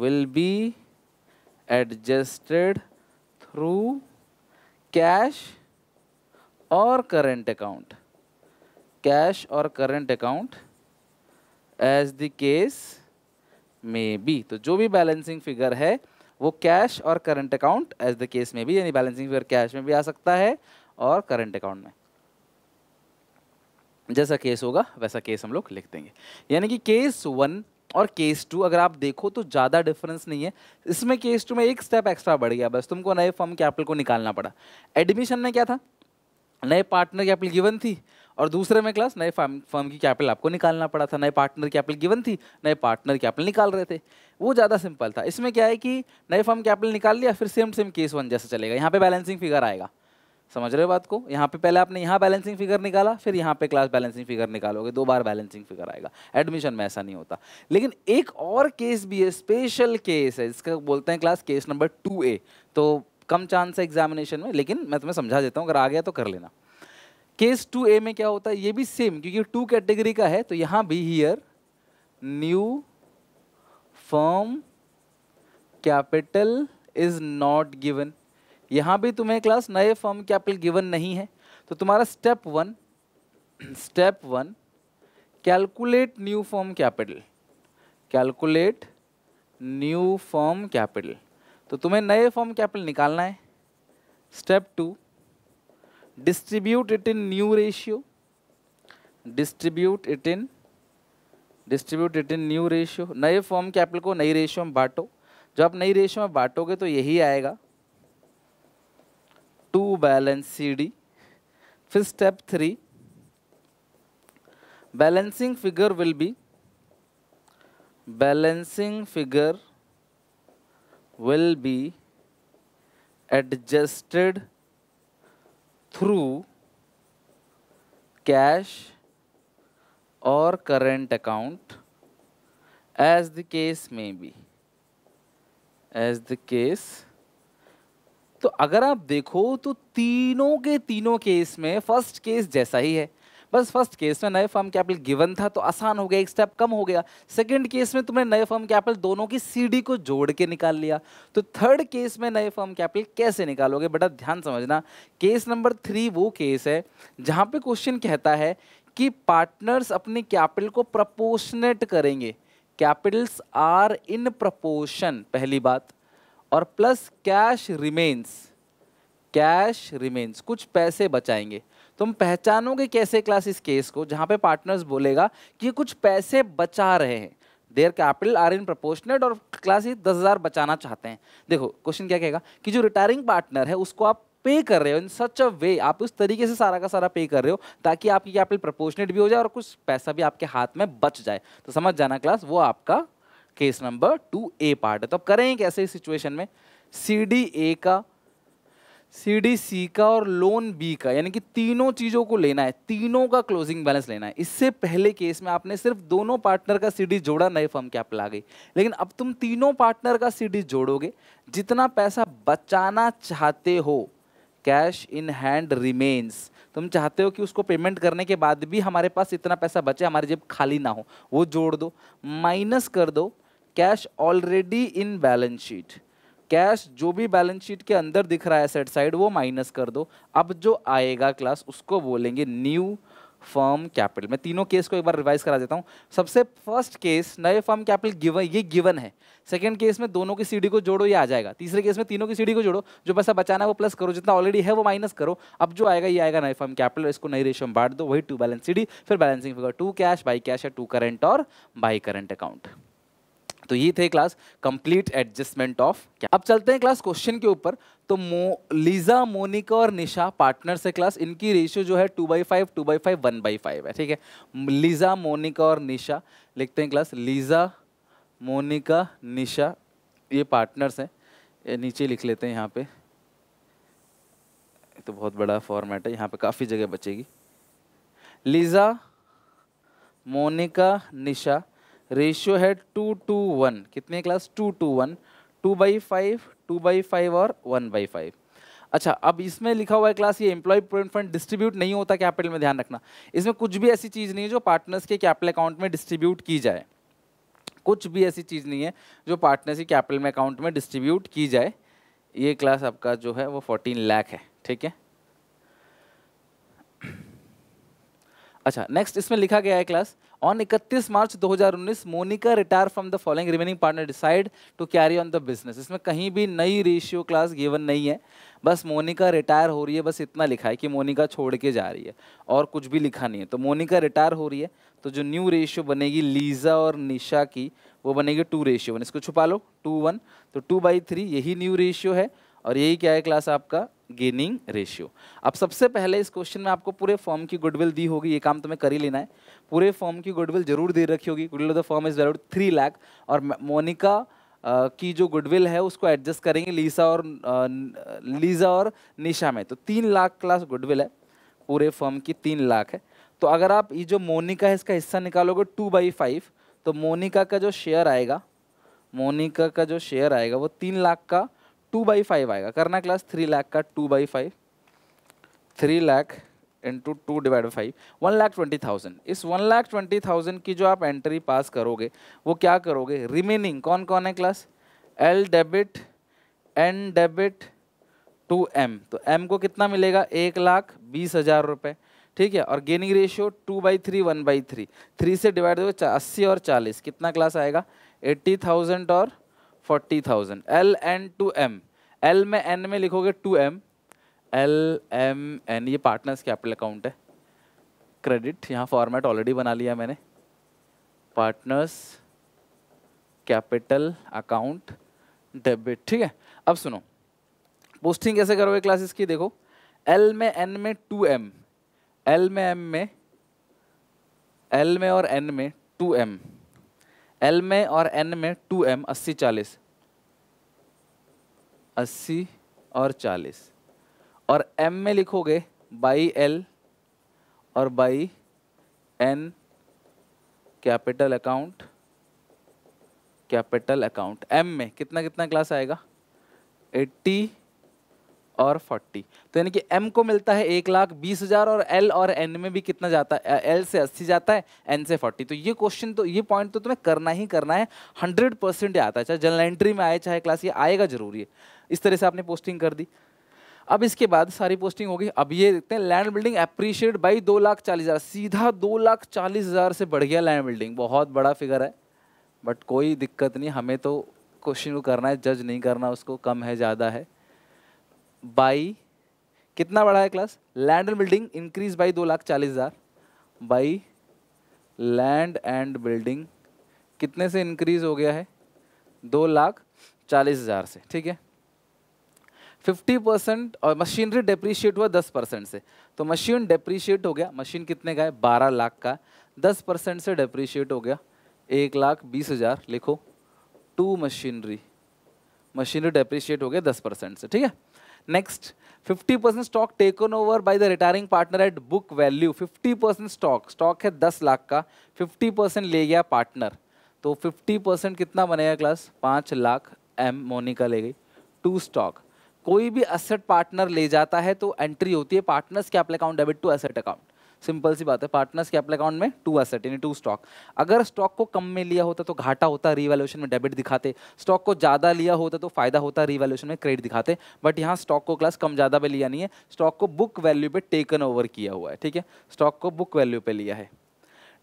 will be adjusted through cash और करेंट अकाउंट कैश और current account as the case may be तो जो भी बैलेंसिंग फिगर है वो cash और current account as the case में भी यानी बैलेंसिंग फिगर कैश में भी आ सकता है और करंट अकाउंट में जैसा केस होगा वैसा केस हम लोग लिख देंगे यानी कि केस वन और केस टू अगर आप देखो तो ज़्यादा डिफरेंस नहीं है इसमें केस टू में एक स्टेप एक्स्ट्रा बढ़ गया बस तुमको नए फॉर्म कैपिटल को निकालना पड़ा एडमिशन में क्या था नए पार्टनर कैपिटल गिवन थी और दूसरे में क्लास नए फर्म फर्म की कैपिटल आपको निकालना पड़ा था नए पार्टनर कैपिटल गिवन थी नए पार्टनर कैपिटल निकाल रहे थे वो ज़्यादा सिंपल था इसमें क्या है कि नए फर्म कैपिटल निकाल लिया फिर सेम सेम केस वन जैसे चलेगा यहाँ पे बैलेंसिंग फिगर आएगा समझ रहे हो बात को यहाँ पे पहले आपने यहाँ बैलेंसिंग फिगर निकाला फिर यहाँ पे क्लास बैलेंसिंग फिगर निकालोगे दो बार बैलेंसिंग फिगर आएगा एडमिशन में ऐसा नहीं होता लेकिन एक और केस भी है स्पेशल केस है जिसका बोलते हैं class case number two A तो कम चांस है एग्जामिनेशन में लेकिन मैं तुम्हें समझा देता हूँ अगर आ गया तो कर लेना केस टू ए में क्या होता है ये भी सेम क्योंकि टू कैटेगरी का है तो यहाँ भी here new firm capital is not given यहाँ भी तुम्हें क्लास नए फर्म कैपिटल गिवन नहीं है तो तुम्हारा step one step one calculate new form capital calculate new form capital तो तुम्हें नए फॉर्म कैपिटल निकालना है step two distribute it in new ratio distribute it in distribute it in new ratio नए फॉर्म कैपिटल को नई ratio में बांटो जब आप नई रेशियो में बांटोगे तो यही आएगा टू बैलेंस सी डी फिर step three balancing figure will be balancing figure will be adjusted through cash और current account as the case may be as the case तो अगर आप देखो तो तीनों के तीनों केस में फर्स्ट केस जैसा ही है बस फर्स्ट केस में नए फर्म कैपिटल गिवन था तो आसान हो गया एक स्टेप कम हो गया सेकेंड केस में तुमने नए फर्म कैपिटल दोनों की सीडी को जोड़ के निकाल लिया तो थर्ड केस में नए फर्म कैपिटल कैसे निकालोगे बेटा ध्यान समझना केस नंबर थ्री वो केस है जहाँ पे क्वेश्चन कहता है कि पार्टनर्स अपने कैपिटल को प्रपोशनेट करेंगे कैपिटल्स आर इन प्रपोशन पहली बात और plus cash remains cash remains कुछ पैसे बचाएंगे तुम पहचानोगे कैसे क्लास इस केस को जहाँ पे पार्टनर्स बोलेगा कि कुछ पैसे बचा रहे हैं their capital are in proportionate और क्लास ये दस हज़ार बचाना चाहते हैं देखो क्वेश्चन क्या कहेगा कि जो रिटायरिंग पार्टनर है उसको आप पे कर रहे हो इन सच अ वे आप उस तरीके से सारा का सारा पे कर रहे हो ताकि आपकी कैपिटल प्रपोर्शनेट भी हो जाए और कुछ पैसा भी आपके हाथ में बच जाए तो समझ जाना क्लास वो आपका case number two A part है तो अब करें कैसे इस सिचुएशन में सी डी ए का सी डी सी का और लोन बी का यानी कि तीनों चीज़ों को लेना है तीनों का क्लोजिंग बैलेंस लेना है इससे पहले केस में आपने सिर्फ दोनों पार्टनर का सी डी जोड़ा नए फर्म के आप ला गई लेकिन अब तुम तीनों पार्टनर का सी डी जोड़ोगे जितना पैसा बचाना चाहते हो कैश इन हैंड रिमेन्स तुम चाहते हो कि उसको पेमेंट करने के बाद भी हमारे पास इतना पैसा बचे हमारी जेब खाली ना हो वो जोड़ दो माइनस कर दो cash already in balance sheet cash जो भी बैलेंस शीट के अंदर दिख रहा है एसेट साइड वो माइनस कर दो अब जो आएगा क्लास उसको बोलेंगे न्यू फर्म कैपिटल मैं तीनों केस को एक बार रिवाइज करा देता हूँ सबसे फर्स्ट केस नए फर्म कैपिटल गिवन ये गिवन है सेकंड केस में दोनों की सीडी को जोड़ो ये आ जाएगा तीसरे केस में तीनों की सीडी को जोड़ो जो पैसा बचाना है वो प्लस करो जितना ऑलरेडी है वो माइनस करो अब जो आएगा ये आएगा नए फर्म कैपिटल इसको नई रेशो में बांट दो वही टू बैलेंस सीडी फिर balancing figure to cash by cash है टू करेंट और बाई करेंट अकाउंट तो ये थे क्लास कंप्लीट एडजस्टमेंट ऑफ क्या अब चलते हैं क्लास क्वेश्चन के ऊपर तो मो लीजा मोनिका और निशा पार्टनर से क्लास इनकी रेशियो जो है two by five two by five one by five है ठीक है लीजा मोनिका और निशा लिखते हैं क्लास लीजा मोनिका निशा ये पार्टनर्स हैं नीचे लिख लेते हैं यहाँ पे तो बहुत बड़ा फॉर्मेट है यहाँ पे काफ़ी जगह बचेगी लीजा मोनिका निशा रेशियो है टू टू वन कितने class two two one two by five two by five और वन बाई फाइव अच्छा अब इसमें लिखा हुआ है क्लास ये एम्प्लॉय प्रोविडेंट फंड डिस्ट्रीब्यूट नहीं होता कैपिटल में ध्यान रखना इसमें कुछ भी ऐसी चीज़ नहीं है जो पार्टनर्स के कैपिटल अकाउंट में डिस्ट्रीब्यूट की जाए कुछ भी ऐसी चीज़ नहीं है जो पार्टनर्स के कैपिटल में अकाउंट में डिस्ट्रीब्यूट की जाए ये क्लास आपका जो है वो फोर्टीन लैख है ठीक है अच्छा नेक्स्ट इसमें लिखा गया है क्लास ऑन इकतीस March 2019 Monica retire from the following remaining partner decide to carry on the business इसमें कहीं भी नई रेशियो क्लास गिवन नहीं है बस मोनिका रिटायर हो रही है बस इतना लिखा है कि मोनिका छोड़ के जा रही है और कुछ भी लिखा नहीं है तो मोनिका रिटायर हो रही है तो जो न्यू रेशियो बनेगी लीजा और निशा की वो बनेगी टू रेशियो इसको छुपा लो टू वन तो टू बाई थ्री यही न्यू रेशियो है और यही क्या है क्लास आपका गेनिंग रेशियो अब सबसे पहले इस क्वेश्चन में आपको पूरे फॉर्म की गुडविल दी होगी ये काम तुम्हें कर ही लेना है पूरे फॉर्म की गुडविल जरूर दे रखी होगी goodwill of the form is valued three lakh और मोनिका की जो गुडविल है उसको एडजस्ट करेंगे लीसा और लीजा और निशा में तो तीन लाख क्लास गुडविल है पूरे फॉर्म की तीन लाख है तो अगर आप ये जो मोनिका है इसका हिस्सा निकालोगे टू बाई फाइव तो मोनिका का जो शेयर आएगा मोनिका का जो शेयर आएगा वो तीन लाख का टू बाई फाइव आएगा करना क्लास थ्री लाख का two by five three lakh into two divide five one lakh twenty thousand इस वन लाख ट्वेंटी थाउजेंड की जो आप एंट्री पास करोगे वो क्या करोगे रिमेनिंग कौन कौन है class L debit N debit to M तो एम को कितना मिलेगा एक लाख बीस हज़ार रुपये ठीक है और gaining ratio two by three one by three three से डिवाइड हो अस्सी और चालीस कितना क्लास आएगा एट्टी थाउजेंड और forty thousand L N to M L में एन में लिखोगे to M L M N ये पार्टनर्स कैपिटल अकाउंट है क्रेडिट यहाँ फॉर्मेट ऑलरेडी बना लिया मैंने पार्टनर्स कैपिटल अकाउंट डेबिट ठीक है अब सुनो पोस्टिंग कैसे करोगे क्लासेस की देखो एल में एन में टू एम एल में एम में एल में और एन में टू एम एल में और एन में टू एम अस्सी चालीस अस्सी और चालीस और एम में लिखोगे बाई एल और by N capital account capital account M में कितना कितना क्लास आएगा एट्टी और 40 तो यानी कि m को मिलता है एक लाख बीस हज़ार और l और n में भी कितना जाता है l से 80 जाता है n से 40 तो ये क्वेश्चन तो ये पॉइंट तो तुम्हें करना ही करना है 100 परसेंट आता है चाहे जनरल एंट्री में आए चाहे क्लास ये आएगा जरूरी है इस तरह से आपने पोस्टिंग कर दी अब इसके बाद सारी पोस्टिंग होगी अब ये देखते हैं लैंड बिल्डिंग अप्रिशिएट बाई दो लाख चालीस हज़ार सीधा दो लाख चालीस हज़ार से बढ़ गया लैंड बिल्डिंग बहुत बड़ा फिगर है बट कोई दिक्कत नहीं हमें तो क्वेश्चन को करना है जज नहीं करना उसको कम है ज़्यादा है बाई कितना बढ़ा है class land and building increase by दो लाख चालीस हज़ार बाई लैंड एंड बिल्डिंग कितने से इंक्रीज हो गया है दो लाख चालीस हज़ार से ठीक है फिफ्टी परसेंट और मशीनरी डेप्रीशिएट हुआ दस परसेंट से तो मशीन डेप्रीशिएट हो गया मशीन कितने का है बारह लाख का दस परसेंट से डेप्रीशिएट हो गया एक लाख बीस हज़ार लिखो टू मशीनरी मशीनरी डेप्रीशिएट हो गया दस परसेंट से ठीक है Next, 50% stock taken over by the retiring partner at book value. 50% stock, stock है 10 लाख का, 50% ले गया partner. तो 50% कितना बनेगा क्लास? 5 लाख एम मोनिका ले गई. To stock. कोई भी असेट पार्टनर ले जाता है तो एंट्री होती है partners capital account debit to asset account simple सी बात है पार्टनर्स कैपिटल अकाउंट में टू असेट यानी टू स्टॉक अगर स्टॉक को कम में लिया होता तो घाटा होता रीवैल्यूशन में डेबिट दिखाते स्टॉक को ज़्यादा लिया होता तो फायदा होता रीवैल्यूशन में क्रेडिट दिखाते बट यहाँ स्टॉक को क्लास कम ज़्यादा पे लिया नहीं है स्टॉक को बुक वैल्यू पे टेकन ओवर किया हुआ है ठीक है स्टॉक को बुक वैल्यू पे लिया है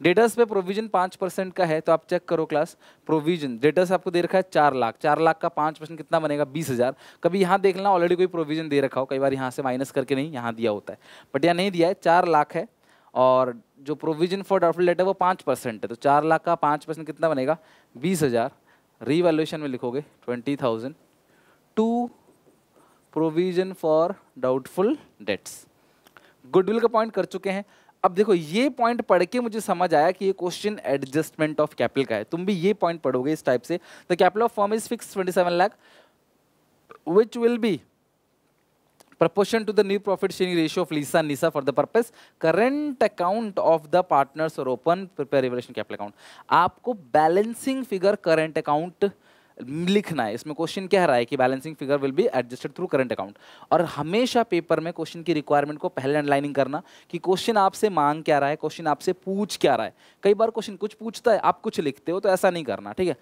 डेटर्स पे प्रोविजन पाँच परसेंट का है तो आप चेक करो क्लास प्रोविजन डेटर्स आपको दे रखा है चार लाख चार लाख का पाँच परसेंट कितना बनेगा बीस हज़ार कभी यहाँ देख लेना ऑलरेडी कोई प्रोविजन दे रखा हो कई बार यहाँ से माइनस करके नहीं यहाँ दिया होता है बट यहाँ नहीं दिया है चार लाख है और जो प्रोविजन फॉर डाउटफुल डेट है वो पाँच परसेंट है तो चार लाख का पाँच परसेंट कितना बनेगा बीस हज़ार रीवैल्यूशन में लिखोगे twenty thousand to provision for doubtful debts goodwill का पॉइंट कर चुके हैं अब देखो ये पॉइंट पढ़ के मुझे समझ आया कि ये क्वेश्चन एडजस्टमेंट ऑफ कैपिटल का है तुम भी ये पॉइंट पढ़ोगे इस टाइप से the capital of form is fix twenty seven lakh which will be proportion to the new profit sharing ratio of Lisa and Nisa for the purpose current account of the partners or open prepare revaluation capital account आपको balancing figure current account लिखना है इसमें question क्या रहा है कि balancing figure will be adjusted through current account और हमेशा पेपर में क्वेश्चन की रिक्वायरमेंट को पहले अंडरलाइनिंग करना कि क्वेश्चन आपसे मांग क्या रहा है क्वेश्चन आपसे पूछ क्या रहा है कई बार क्वेश्चन कुछ पूछता है आप कुछ लिखते हो तो ऐसा नहीं करना ठीक है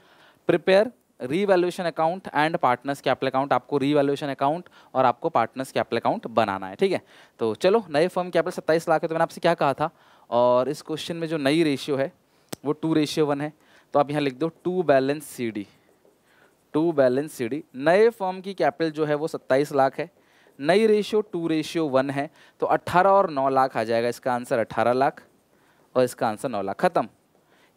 prepare revaluation account and partners capital account आपको रीवैल्यूएशन अकाउंट और आपको पार्टनर्स कैपिटल अकाउंट बनाना है ठीक है तो चलो नए फर्म कैपिटल सत्ताईस लाख है तो मैंने आपसे क्या कहा था और इस क्वेश्चन में जो नई रेशियो है वो टू रेशियो वन है तो आप यहाँ लिख दो to balance C D to balance C D नए फर्म की कैपिटल जो है वो सत्ताईस लाख है नई रेशियो टू रेशियो वन है तो अट्ठारह और नौ लाख आ जाएगा इसका आंसर अट्ठारह लाख और इसका आंसर नौ लाख खत्म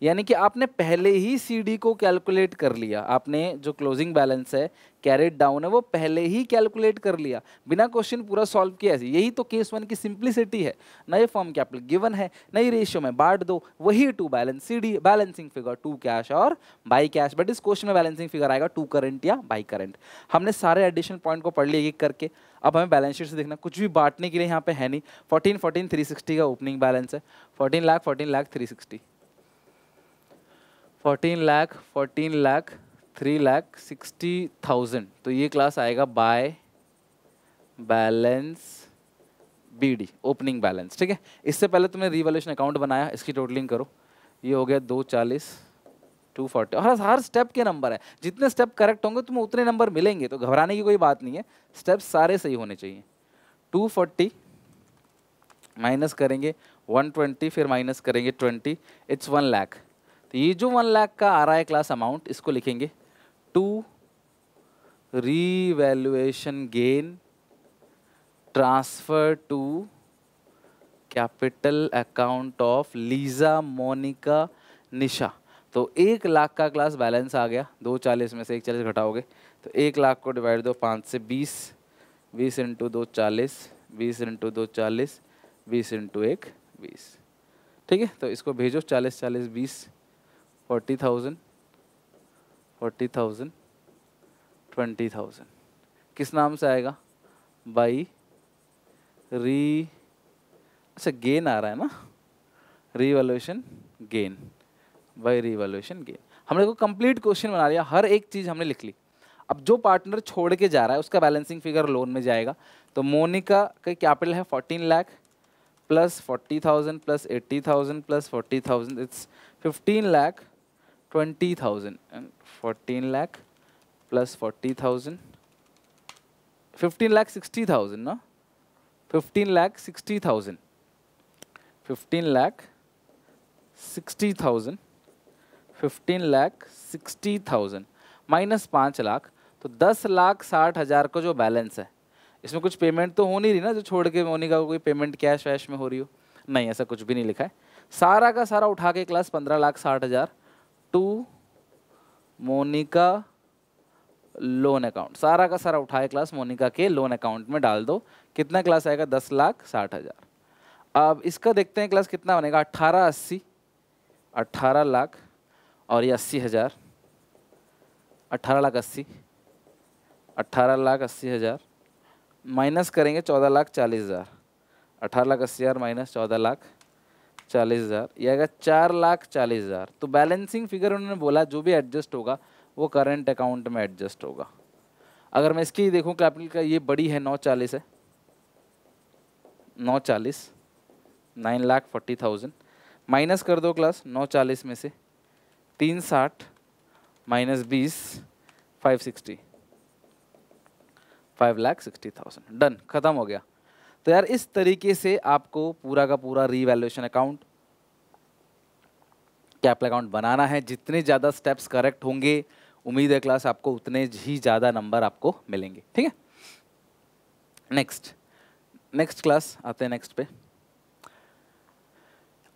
यानी कि आपने पहले ही सीडी को कैलकुलेट कर लिया आपने जो क्लोजिंग बैलेंस है कैरेट डाउन है वो पहले ही कैलकुलेट कर लिया बिना क्वेश्चन पूरा सॉल्व किया ऐसे यही तो केस वन की सिंप्लिसिटी है नए फॉर्म कैपिटल गिवन है नई रेशियो में बांट दो वही to balance C D balancing figure to cash और बाई कैश बट इस क्वेश्चन में बैलेंसिंग फिगर आएगा टू करंट या बाई करंट हमने सारे एडिशनल पॉइंट को पढ़ लिया एक करके अब हमें बैलेंस शीट से देखना कुछ भी बांटने के लिए यहाँ पे है नहीं फोर्टीन फोर्टीन थ्री सिक्सटी का ओपनिंग बैलेंस है fourteen lakh fourteen lakh three sixty fourteen lakh fourteen lakh three lakh sixty thousand तो ये क्लास आएगा by balance BD opening balance ठीक है इससे पहले तुमने रिवॉल्यूशन अकाउंट बनाया इसकी टोटलिंग करो ये हो गया दो चालीस टू फोर्टी और हर स्टेप के नंबर है जितने स्टेप करेक्ट होंगे तुम्हें उतने नंबर मिलेंगे तो घबराने की कोई बात नहीं है स्टेप सारे सही होने चाहिए टू फोर्टी माइनस करेंगे वन ट्वेंटी फिर माइनस करेंगे ट्वेंटी इट्स वन लैख तो ये जो वन लाख का आ रहा है क्लास अमाउंट इसको लिखेंगे to revaluation gain transfer to capital account of Lisa Monica Nisha तो एक लाख का क्लास बैलेंस आ गया दो चालीस में से एक चालीस घटाओगे तो एक लाख को डिवाइड दो पाँच से बीस बीस इंटू दो चालीस बीस इंटू दो चालीस बीस इंटू एक बीस ठीक है तो इसको भेजो चालीस चालीस बीस forty thousand forty thousand twenty thousand किस नाम से आएगा बाई री अच्छा गेन आ रहा है ना revaluation gain by revaluation gain हमने को कंप्लीट क्वेश्चन बना लिया हर एक चीज़ हमने लिख ली अब जो पार्टनर छोड़ के जा रहा है उसका बैलेंसिंग फिगर लोन में जाएगा तो मोनिका का कैपिटल है fourteen lakh plus forty thousand plus eighty thousand plus forty thousand it's fifteen lakh twenty thousand and fourteen lakh plus forty thousand fifteen lakh sixty thousand ना fifteen lakh sixty thousand fifteen lakh sixty thousand fifteen lakh sixty thousand minus पाँच लाख तो दस लाख साठ हज़ार का जो balance है इसमें कुछ पेमेंट तो हो नहीं रही ना जो छोड़ के होने का कोई पेमेंट कैश वैश में हो रही हो नहीं ऐसा कुछ भी नहीं लिखा है सारा का सारा उठा के क्लास पंद्रह लाख साठ हज़ार टू मोनिका लोन अकाउंट सारा का सारा उठाए क्लास मोनिका के लोन अकाउंट में डाल दो कितना क्लास आएगा दस लाख साठ हज़ार अब इसका देखते हैं क्लास कितना बनेगा अट्ठारह अस्सी अट्ठारह लाख और ये अस्सी हज़ार अट्ठारह लाख अस्सी अट्ठारह लाख अस्सी हज़ार माइनस करेंगे चौदह लाख चालीस हज़ार अट्ठारह लाख अस्सी हज़ार माइनस चौदह लाख चालीस हज़ार यह आएगा चार लाख चालीस हज़ार तो बैलेंसिंग फिगर उन्होंने बोला जो भी एडजस्ट होगा वो करंट अकाउंट में एडजस्ट होगा अगर मैं इसकी देखूँ कैपिटल का ये बड़ी है नौ चालीस है नौ चालीस nine lakh forty thousand minus कर दो क्लास नौ चालीस में से तीन साठ माइनस बीस five sixty five lakh sixty thousand done ख़त्म हो गया तो यार इस तरीके से आपको पूरा का पूरा रीवैल्यूएशन अकाउंट कैपिटल अकाउंट बनाना है जितने ज़्यादा स्टेप्स करेक्ट होंगे उम्मीद है क्लास आपको उतने ही ज़्यादा नंबर आपको मिलेंगे ठीक है नेक्स्ट नेक्स्ट क्लास आते हैं नेक्स्ट पे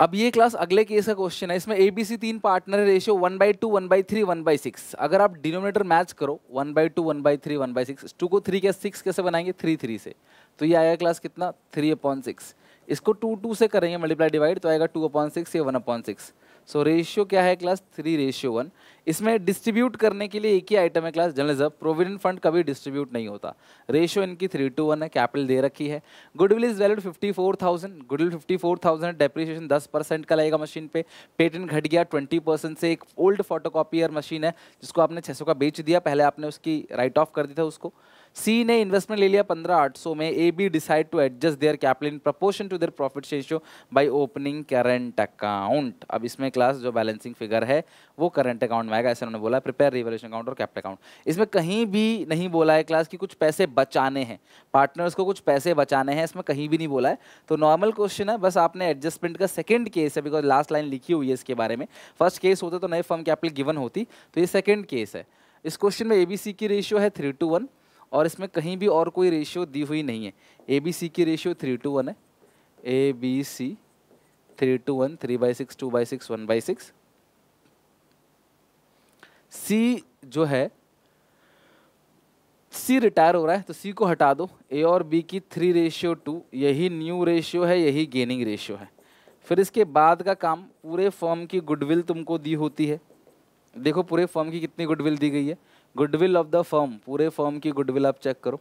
अब ये क्लास अगले केस का क्वेश्चन है इसमें ए बी सी तीन partner ratio one by two one by three one by six अगर आप डिनोमिनेटर मैच करो one by two one by three one by six two को थ्री के सिक्स कैसे बनाएंगे थ्री थ्री से तो ये आएगा क्लास कितना थ्री अपॉन सिक्स इसको टू टू से करेंगे मल्टीप्लाई डिवाइड तो आएगा टू अपॉन सिक्स या one upon six so ratio क्या है क्लास थ्री रेशियो वन इसमें डिस्ट्रीब्यूट करने के लिए एक ही आइटम है क्लास जर्नलिज्म प्रोविडेंट फंड कभी डिस्ट्रीब्यूट नहीं होता रेशियो इनकी थ्री टू वन है कैपिटल दे रखी है goodwill is valued fifty four thousand goodwill fifty four thousand depreciation दस परसेंट का लगेगा मशीन पे पेटेंट घट गया ट्वेंटी परसेंट से एक ओल्ड फोटो मशीन है जिसको आपने छः का बेच दिया पहले आपने उसकी राइट ऑफ कर दिया था उसको सी ने इन्वेस्टमेंट ले लिया पंद्रह आठ सौ में A B decide to adjust their capital in proportion to their profit ratio by opening current account अब इसमें क्लास जो बैलेंसिंग फिगर है वो करंट अकाउंट में आएगा ऐसे उन्होंने बोला प्रिपेयर रिवोल्यूशन अकाउंट और कैपिटल अकाउंट इसमें कहीं भी नहीं बोला है क्लास की कुछ पैसे बचाने हैं पार्टनर्स को कुछ पैसे बचाने हैं इसमें कहीं भी नहीं बोला है तो नॉर्मल क्वेश्चन है बस आपने एडजस्टमेंट का सेकेंड केस है बिकॉज लास्ट लाइन लिखी हुई है इसके बारे में फर्स्ट केस होता तो नए फर्म कैपिटल गिवन होती तो ये सेकेंड केस है इस क्वेश्चन में एबीसी की रेशियो है थ्री टू वन और इसमें कहीं भी और कोई रेशियो दी हुई नहीं है ए बी सी की रेशियो थ्री टू वन है A B C three two one three by six two by six one by six C जो है सी रिटायर हो रहा है तो सी को हटा दो ए और बी की थ्री रेशियो टू यही न्यू रेशियो है यही गेनिंग रेशियो है फिर इसके बाद का काम पूरे फॉर्म की गुडविल तुमको दी होती है देखो पूरे फॉर्म की कितनी गुडविल दी गई है गुडविल ऑफ द फर्म पूरे फर्म की गुडविल आप चेक करो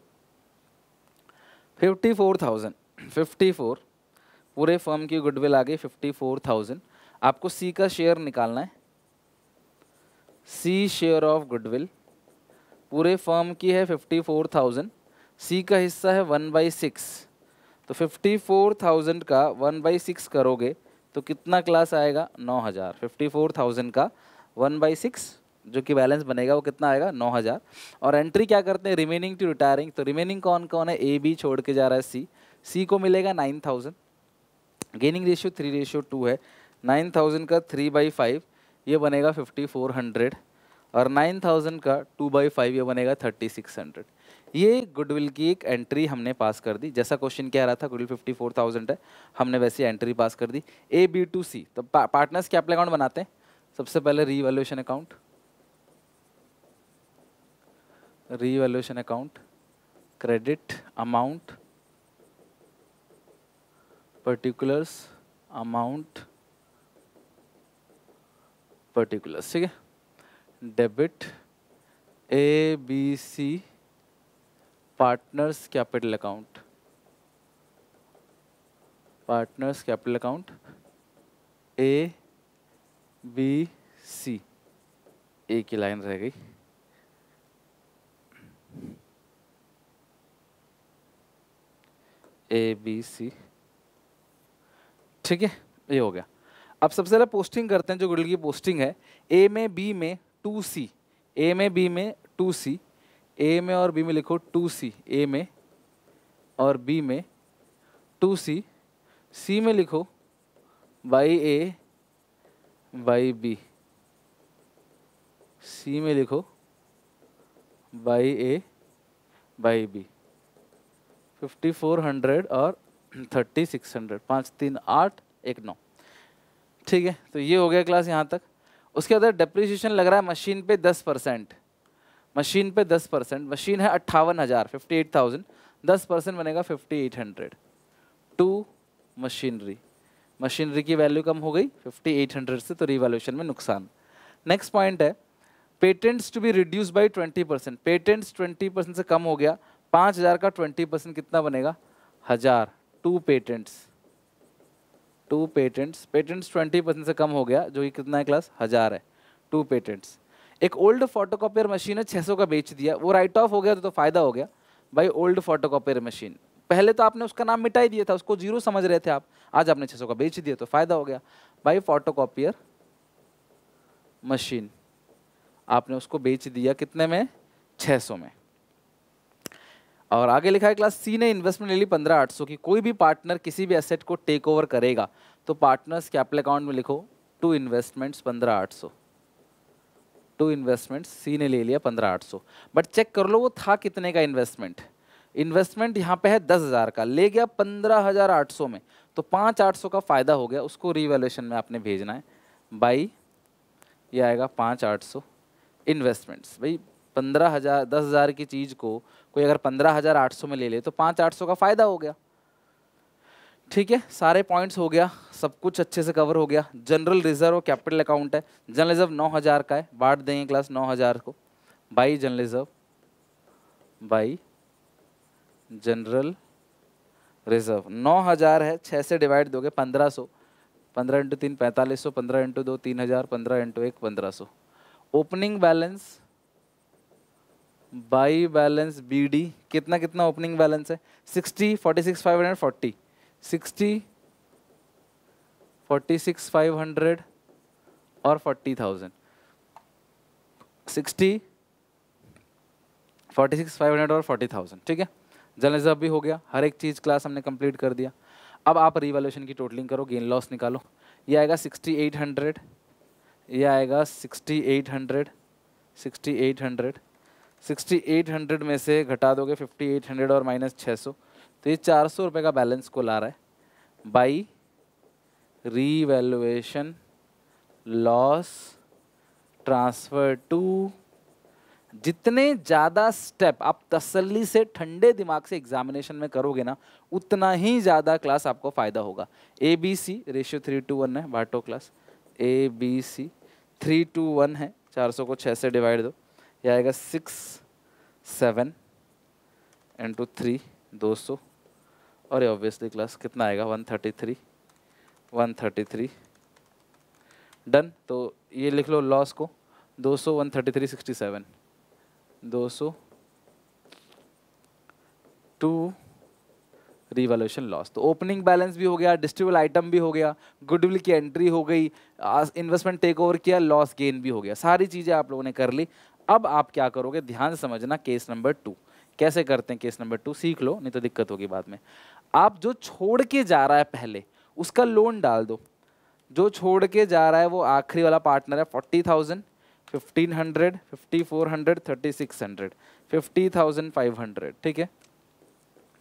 fifty four thousand fifty four पूरे फर्म की गुडविल आ गई फिफ्टी फोर थाउजेंड आपको सी का शेयर निकालना है सी शेयर ऑफ गुडविल पूरे फर्म की है फिफ्टी फोर थाउजेंड सी का हिस्सा है वन बाई सिक्स तो फिफ्टी फोर थाउजेंड का वन बाई सिक्स करोगे तो कितना क्लास आएगा नौ हज़ार फिफ्टी फोर थाउजेंड का वन बाई सिक्स जो कि बैलेंस बनेगा वो कितना आएगा नौ हज़ार और एंट्री क्या करते हैं रिमेनिंग टू रिटायरिंग तो रिमेनिंग कौन कौन है ए बी छोड़ के जा रहा है सी सी को मिलेगा nine thousand gaining ratio three ratio two है नाइन थाउजेंड का थ्री बाई फाइव ये बनेगा फिफ्टी फोर हंड्रेड और नाइन थाउजेंड का टू बाई फाइव ये बनेगा थर्टी सिक्स हंड्रेड ये गुडविल की एक एंट्री हमने पास कर दी जैसा क्वेश्चन कह रहा था गुडविल फिफ्टी फोर थाउजेंड है हमने वैसी एंट्री पास कर दी ए बी टू सी तो पार्टनर्स के अपने अकाउंट बनाते हैं सबसे पहले revaluation account revaluation account credit amount particulars amount particulars ठीक है debit A B C partners capital account partners capital account A B C A की लाइन रह गई ए बी सी ठीक है ये हो गया अब सबसे पहले पोस्टिंग करते हैं जो गुडल की पोस्टिंग है ए में बी में टू सी ए में बी में टू सी ए में और बी में लिखो टू सी ए में और बी में टू सी सी में लिखो by A by B C में लिखो by A by B fifty four hundred और थर्टी सिक्स हंड्रेड पाँच तीन आठ एक नौ ठीक है तो ये हो गया क्लास यहाँ तक उसके अंदर डेप्रिसिएशन लग रहा है मशीन पे दस परसेंट मशीन पे दस परसेंट मशीन है अट्ठावन हज़ार फिफ्टी एट थाउजेंड दस परसेंट बनेगा fifty eight hundred to machinery machinery की वैल्यू कम हो गई फिफ्टी एट हंड्रेड से तो रिवैल्यूशन में नुकसान नेक्स्ट पॉइंट है patents to be reduce by twenty percent patents twenty percent से कम हो गया पाँच हज़ार का ट्वेंटी परसेंट कितना बनेगा हज़ार to patents to patents patents twenty percent से कम हो गया जो कि कितना है क्लास हज़ार है टू पेटेंट्स एक ओल्ड फोटोकॉपियर मशीन है छः सौ का बेच दिया वो राइट ऑफ हो गया तो, तो फ़ायदा हो गया भाई ओल्ड फोटोकॉपियर मशीन पहले तो आपने उसका नाम मिटाई दिया था उसको जीरो समझ रहे थे आप आज आपने 600 का बेच दिया तो फ़ायदा हो गया भाई फोटो मशीन आपने उसको बेच दिया कितने में 600 में और आगे लिखा है क्लास सी ने इन्वेस्टमेंट ले ली पंद्रह आठ सौ की कोई भी पार्टनर किसी भी एसेट को टेक ओवर करेगा तो पार्टनर्स कैपिटल अकाउंट में लिखो टू इन्वेस्टमेंट्स पंद्रह आठ सौ टू इन्वेस्टमेंट्स सी ने ले लिया पंद्रह आठ सौ बट चेक कर लो वो था कितने का इन्वेस्टमेंट इन्वेस्टमेंट यहाँ पे है दस हज़ार का ले गया पंद्रह हज़ार आठ सौ में तो पाँच आठ सौ का फ़ायदा हो गया उसको रिवेल्यूशन में आपने भेजना है बाई ये आएगा पाँच आठ सौ इन्वेस्टमेंट्स भाई पंद्रह हज़ार दस हज़ार की चीज़ को कोई अगर पंद्रह हज़ार आठ सौ में ले ले तो पाँच आठ सौ का फ़ायदा हो गया ठीक है सारे पॉइंट्स हो गया सब कुछ अच्छे से कवर हो गया जनरल रिजर्व और कैपिटल अकाउंट है जनरल रिजर्व नौ हज़ार का है बांट देंगे क्लास नौ हज़ार को by general reserve by general reserve नौ हज़ार है छः से डिवाइड दोगे पंद्रह सौ पंद्रह इंटू तीन पैंतालीस सौ पंद्रह इंटू दो तीन हज़ार पंद्रह इंटू एक पंद्रह सौ opening balance by balance B D कितना कितना ओपनिंग बैलेंस है sixty forty six five hundred forty sixty forty six five hundred और forty thousand sixty forty six five hundred और फोर्टी थाउजेंड ठीक है जर्नल जब भी हो गया हर एक चीज़ क्लास हमने कंप्लीट कर दिया अब आप रिवेल्यूशन की टोटलिंग करो गेन लॉस निकालो ये आएगा सिक्सटी एट हंड्रेड ये आएगा sixty eight hundred sixty eight hundred 6800 में से घटा दोगे 5800 और माइनस 600 तो ये चार सौ का बैलेंस को ला रहा है by revaluation loss transfer to जितने ज़्यादा स्टेप आप तसल्ली से ठंडे दिमाग से एग्जामिनेशन में करोगे ना उतना ही ज़्यादा क्लास आपको फ़ायदा होगा A B C ratio three two one है भाटो class A B C three two one है चार सौ को छः से डिवाइड दो यह आएगा सिक्स सेवन इंटू थ्री दो सौ और ये ऑब्वियसली क्लास कितना आएगा one thirty three one thirty three done तो ये लिख लो लॉस को दो सौ one thirty three sixty seven दो सौ टू रिवॉल्यूशन लॉस तो ओपनिंग बैलेंस भी हो गया डिस्ट्रीब्यूट आइटम भी हो गया गुडविल की एंट्री हो गई इन्वेस्टमेंट टेक ओवर किया लॉस गेन भी हो गया सारी चीज़ें आप लोगों ने कर ली अब आप क्या करोगे ध्यान समझना केस नंबर टू कैसे करते हैं केस नंबर टू सीख लो नहीं तो दिक्कत होगी बाद में आप जो छोड़ के जा रहा है पहले उसका लोन डाल दो जो छोड़ के जा रहा है वो आखिरी वाला पार्टनर है forty thousand fifteen hundred fifty four hundred thirty six hundred fifty thousand five hundred ठीक है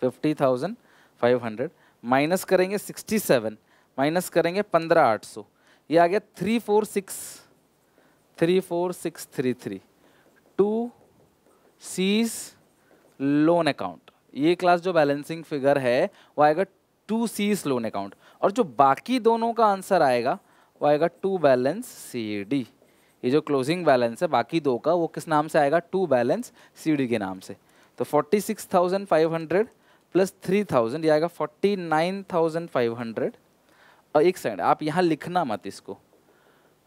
fifty thousand five hundred minus करेंगे सिक्सटी सेवन माइनस करेंगे पंद्रह आठ सौ ये आ गया three four six three four six three three two C's loan account ये क्लास जो बैलेंसिंग फिगर है वो आएगा टू सीज लोन अकाउंट और जो बाकी दोनों का आंसर आएगा वो आएगा टू बैलेंस सी डी ये जो क्लोजिंग बैलेंस है बाकी दो का वो किस नाम से आएगा टू बैलेंस सी डी के नाम से तो forty six thousand five hundred plus three thousand ये आएगा forty nine thousand five hundred और एक सेकेंड आप यहाँ लिखना मत इसको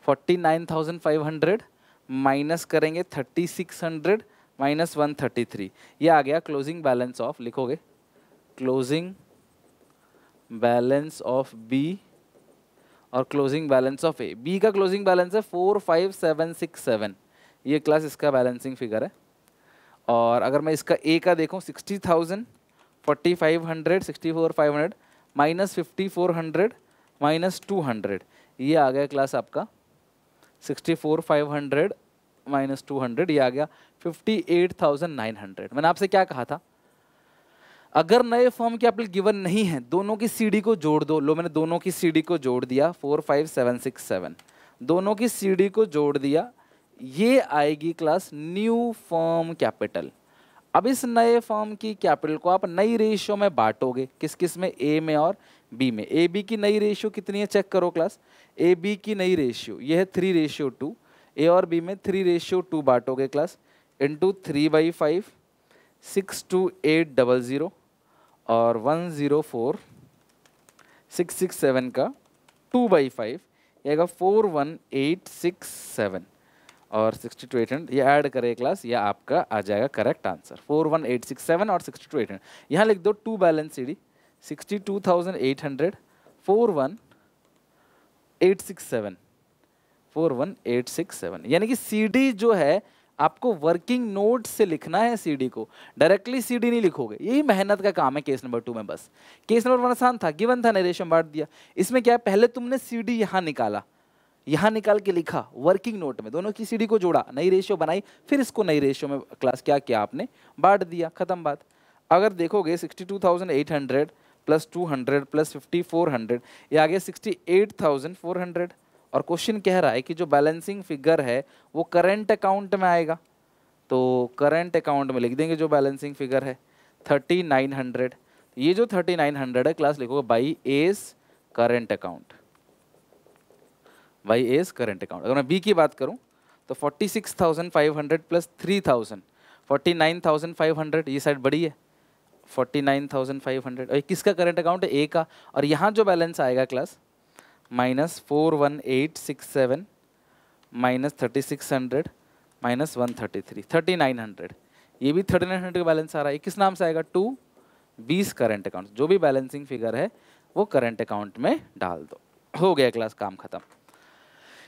forty nine thousand five hundred minus करेंगे thirty six hundred minus one thirty three ये आ गया क्लोजिंग बैलेंस ऑफ लिखोगे क्लोजिंग बैलेंस ऑफ बी और closing balance of A B का क्लोजिंग बैलेंस है four five seven six seven ये class इसका बैलेंसिंग फिगर है और अगर मैं इसका ए का देखूँ sixty thousand forty five hundred sixty four five hundred minus fifty four hundred minus two hundred ये आ गया क्लास आपका 64500 माइनस 200 ये आ गया 58900 मैंने आपसे क्या कहा था अगर नए फॉर्म की आपको गिवन नहीं है दोनों की सीडी को जोड़ दो लो मैंने दोनों की सीडी को जोड़ दिया four five seven six seven दोनों की सीडी को जोड़ दिया ये आएगी क्लास न्यू फॉर्म कैपिटल अब इस नए फॉर्म की कैपिटल को आप नई रेशियो में बांटोगे किस किस में ए में और बी में ए बी की नई रेशियो कितनी है चेक करो क्लास ए बी की नई रेशियो ये है थ्री रेशियो टू ए और बी में थ्री रेशियो टू बांटोगे class into three by five six two eight double zero और one zero four six six seven का टू बाई फाइव ये आएगा four one eight six seven और sixty two eight hundred ये add करें class ये आपका आ जाएगा correct answer four one eight six seven और सिक्सटी टू एट हंड्रेड यहाँ लिख दो to balance CD sixty two thousand eight hundred four one eight six seven four one eight six seven यानी कि सीडी जो है आपको वर्किंग नोट से लिखना है सीडी को डायरेक्टली सीडी नहीं लिखोगे यही मेहनत का काम है केस नंबर टू में बस केस नंबर वन आसान था गिवन था नरेशन बांट दिया इसमें क्या है पहले तुमने सीडी यहाँ निकाला यहाँ निकाल के लिखा वर्किंग नोट में दोनों की सीडी को जोड़ा नई रेशियो बनाई फिर इसको नई रेशियो में क्लास क्या किया आपने बांट दिया खत्म बात अगर देखोगे sixty two thousand eight hundred plus two hundred plus fifty four hundred ये आ गया sixty eight thousand four hundred और क्वेश्चन कह रहा है कि जो बैलेंसिंग फिगर है वो करंट अकाउंट में आएगा तो करंट अकाउंट में लिख देंगे जो बैलेंसिंग फिगर है थर्टी नाइन हंड्रेड ये जो थर्टी नाइन हंड्रेड है क्लास लिखोगे by S current account by S current account अगर मैं बी की बात करूँ तो forty six thousand five hundred plus three thousand forty nine thousand five hundred ये साइड बड़ी है forty nine thousand five hundred और किसका करंट अकाउंट है ए का और यहाँ जो बैलेंस आएगा class minus four one eight six seven minus thirty six hundred minus one thirty three thirty nine hundred ये भी थर्टी नाइन हंड्रेड का बैलेंस आ रहा है किस नाम से आएगा टू बीस करंट अकाउंट जो भी बैलेंसिंग फिगर है वो करंट अकाउंट में डाल दो हो गया क्लास काम खत्म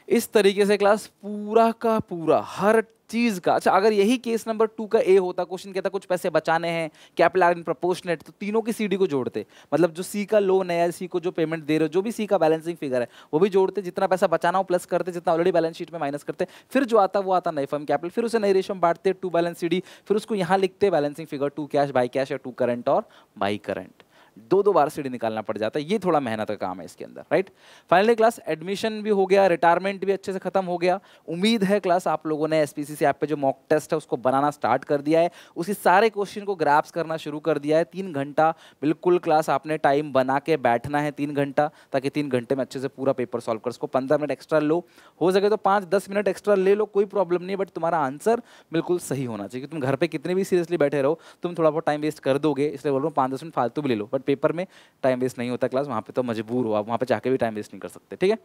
इस तरीके से क्लास पूरा का पूरा हर चीज़ का अच्छा अगर यही केस नंबर टू का ए होता क्वेश्चन कहता कुछ पैसे बचाने हैं कैपिटल आर इन प्रपोर्शनेट तो तीनों की सीडी को जोड़ते मतलब जो सी का लोन है सी को जो पेमेंट दे रहे हो जो भी सी का बैलेंसिंग फिगर है वो भी जोड़ते जितना पैसा बचाना हो प्लस करते जितना ऑलरेडी बैलेंस शीट में माइनस करते फिर जो आता वो आता नई फर्म कैपिटल फिर उसे नई रेशम बांटते टू बैलेंस सी फिर उसको यहाँ लिखते balancing figure to cash by cash या टू करंट और बाई करंट दो दो बार सीढ़ी निकालना पड़ जाता है ये थोड़ा मेहनत का काम है इसके अंदर राइट फाइनली क्लास एडमिशन भी हो गया रिटायरमेंट भी अच्छे से खत्म हो गया उम्मीद है क्लास आप लोगों ने एस पी ऐप पे जो मॉक टेस्ट है उसको बनाना स्टार्ट कर दिया है उसी सारे क्वेश्चन को ग्राफ्स करना शुरू कर दिया है तीन घंटा बिल्कुल क्लास आपने टाइम बना के बैठना है तीन घंटा ताकि तीन घंटे में अच्छे से पूरा पेपर सॉल्व कर सको पंद्रह मिनट एक्स्ट्रा लो हो सके तो पाँच दस मिनट एक्स्ट्रा ले लो कोई प्रॉब्लम नहीं बट तुम्हारा आंसर बिल्कुल सही होना चाहिए तुम घर पर कितने भी सीरियसली बैठे रहो तुम थोड़ा बहुत टाइम वेस्ट कर दोगे इसलिए बोल रहा हूँ पाँच दस मिनट फालतू भी ले लो बट बट पेपर में टाइम वेस्ट नहीं होता क्लास वहाँ पे तो मजबूर हो आप वहाँ पे जाके भी टाइम वेस्ट नहीं कर सकते ठीक है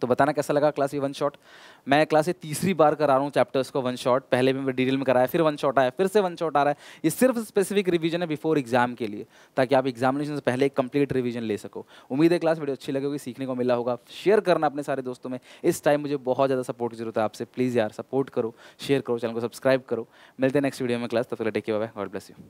तो बताना कैसा लगा क्लास ये वन शॉट मैं क्लास ये तीसरी बार करा रहा हूँ चैप्टर्स को वन शॉट पहले भी मैं डिटेल में कराया फिर वन शॉट आया फिर से वन शॉट आ रहा है ये सिर्फ स्पेसिफिक रिवीजन है बिफोर एग्जाम के लिए ताकि आप एग्जामिनेशन से पहले एक कंप्लीट रिवीजन ले सको उम्मीद है क्लास वीडियो अच्छी लगे लगेगी सीखने को मिला होगा शेयर करना अपने सारे दोस्तों में इस टाइम मुझे बहुत ज़्यादा सपोर्ट की जरूरत है आपसे प्लीज़ यार सपोर्ट करो शेयर करो चैनल को सब्सक्राइब करो मिलते हैं नेक्स्ट वीडियो में क्लास तब तक take bye God bless you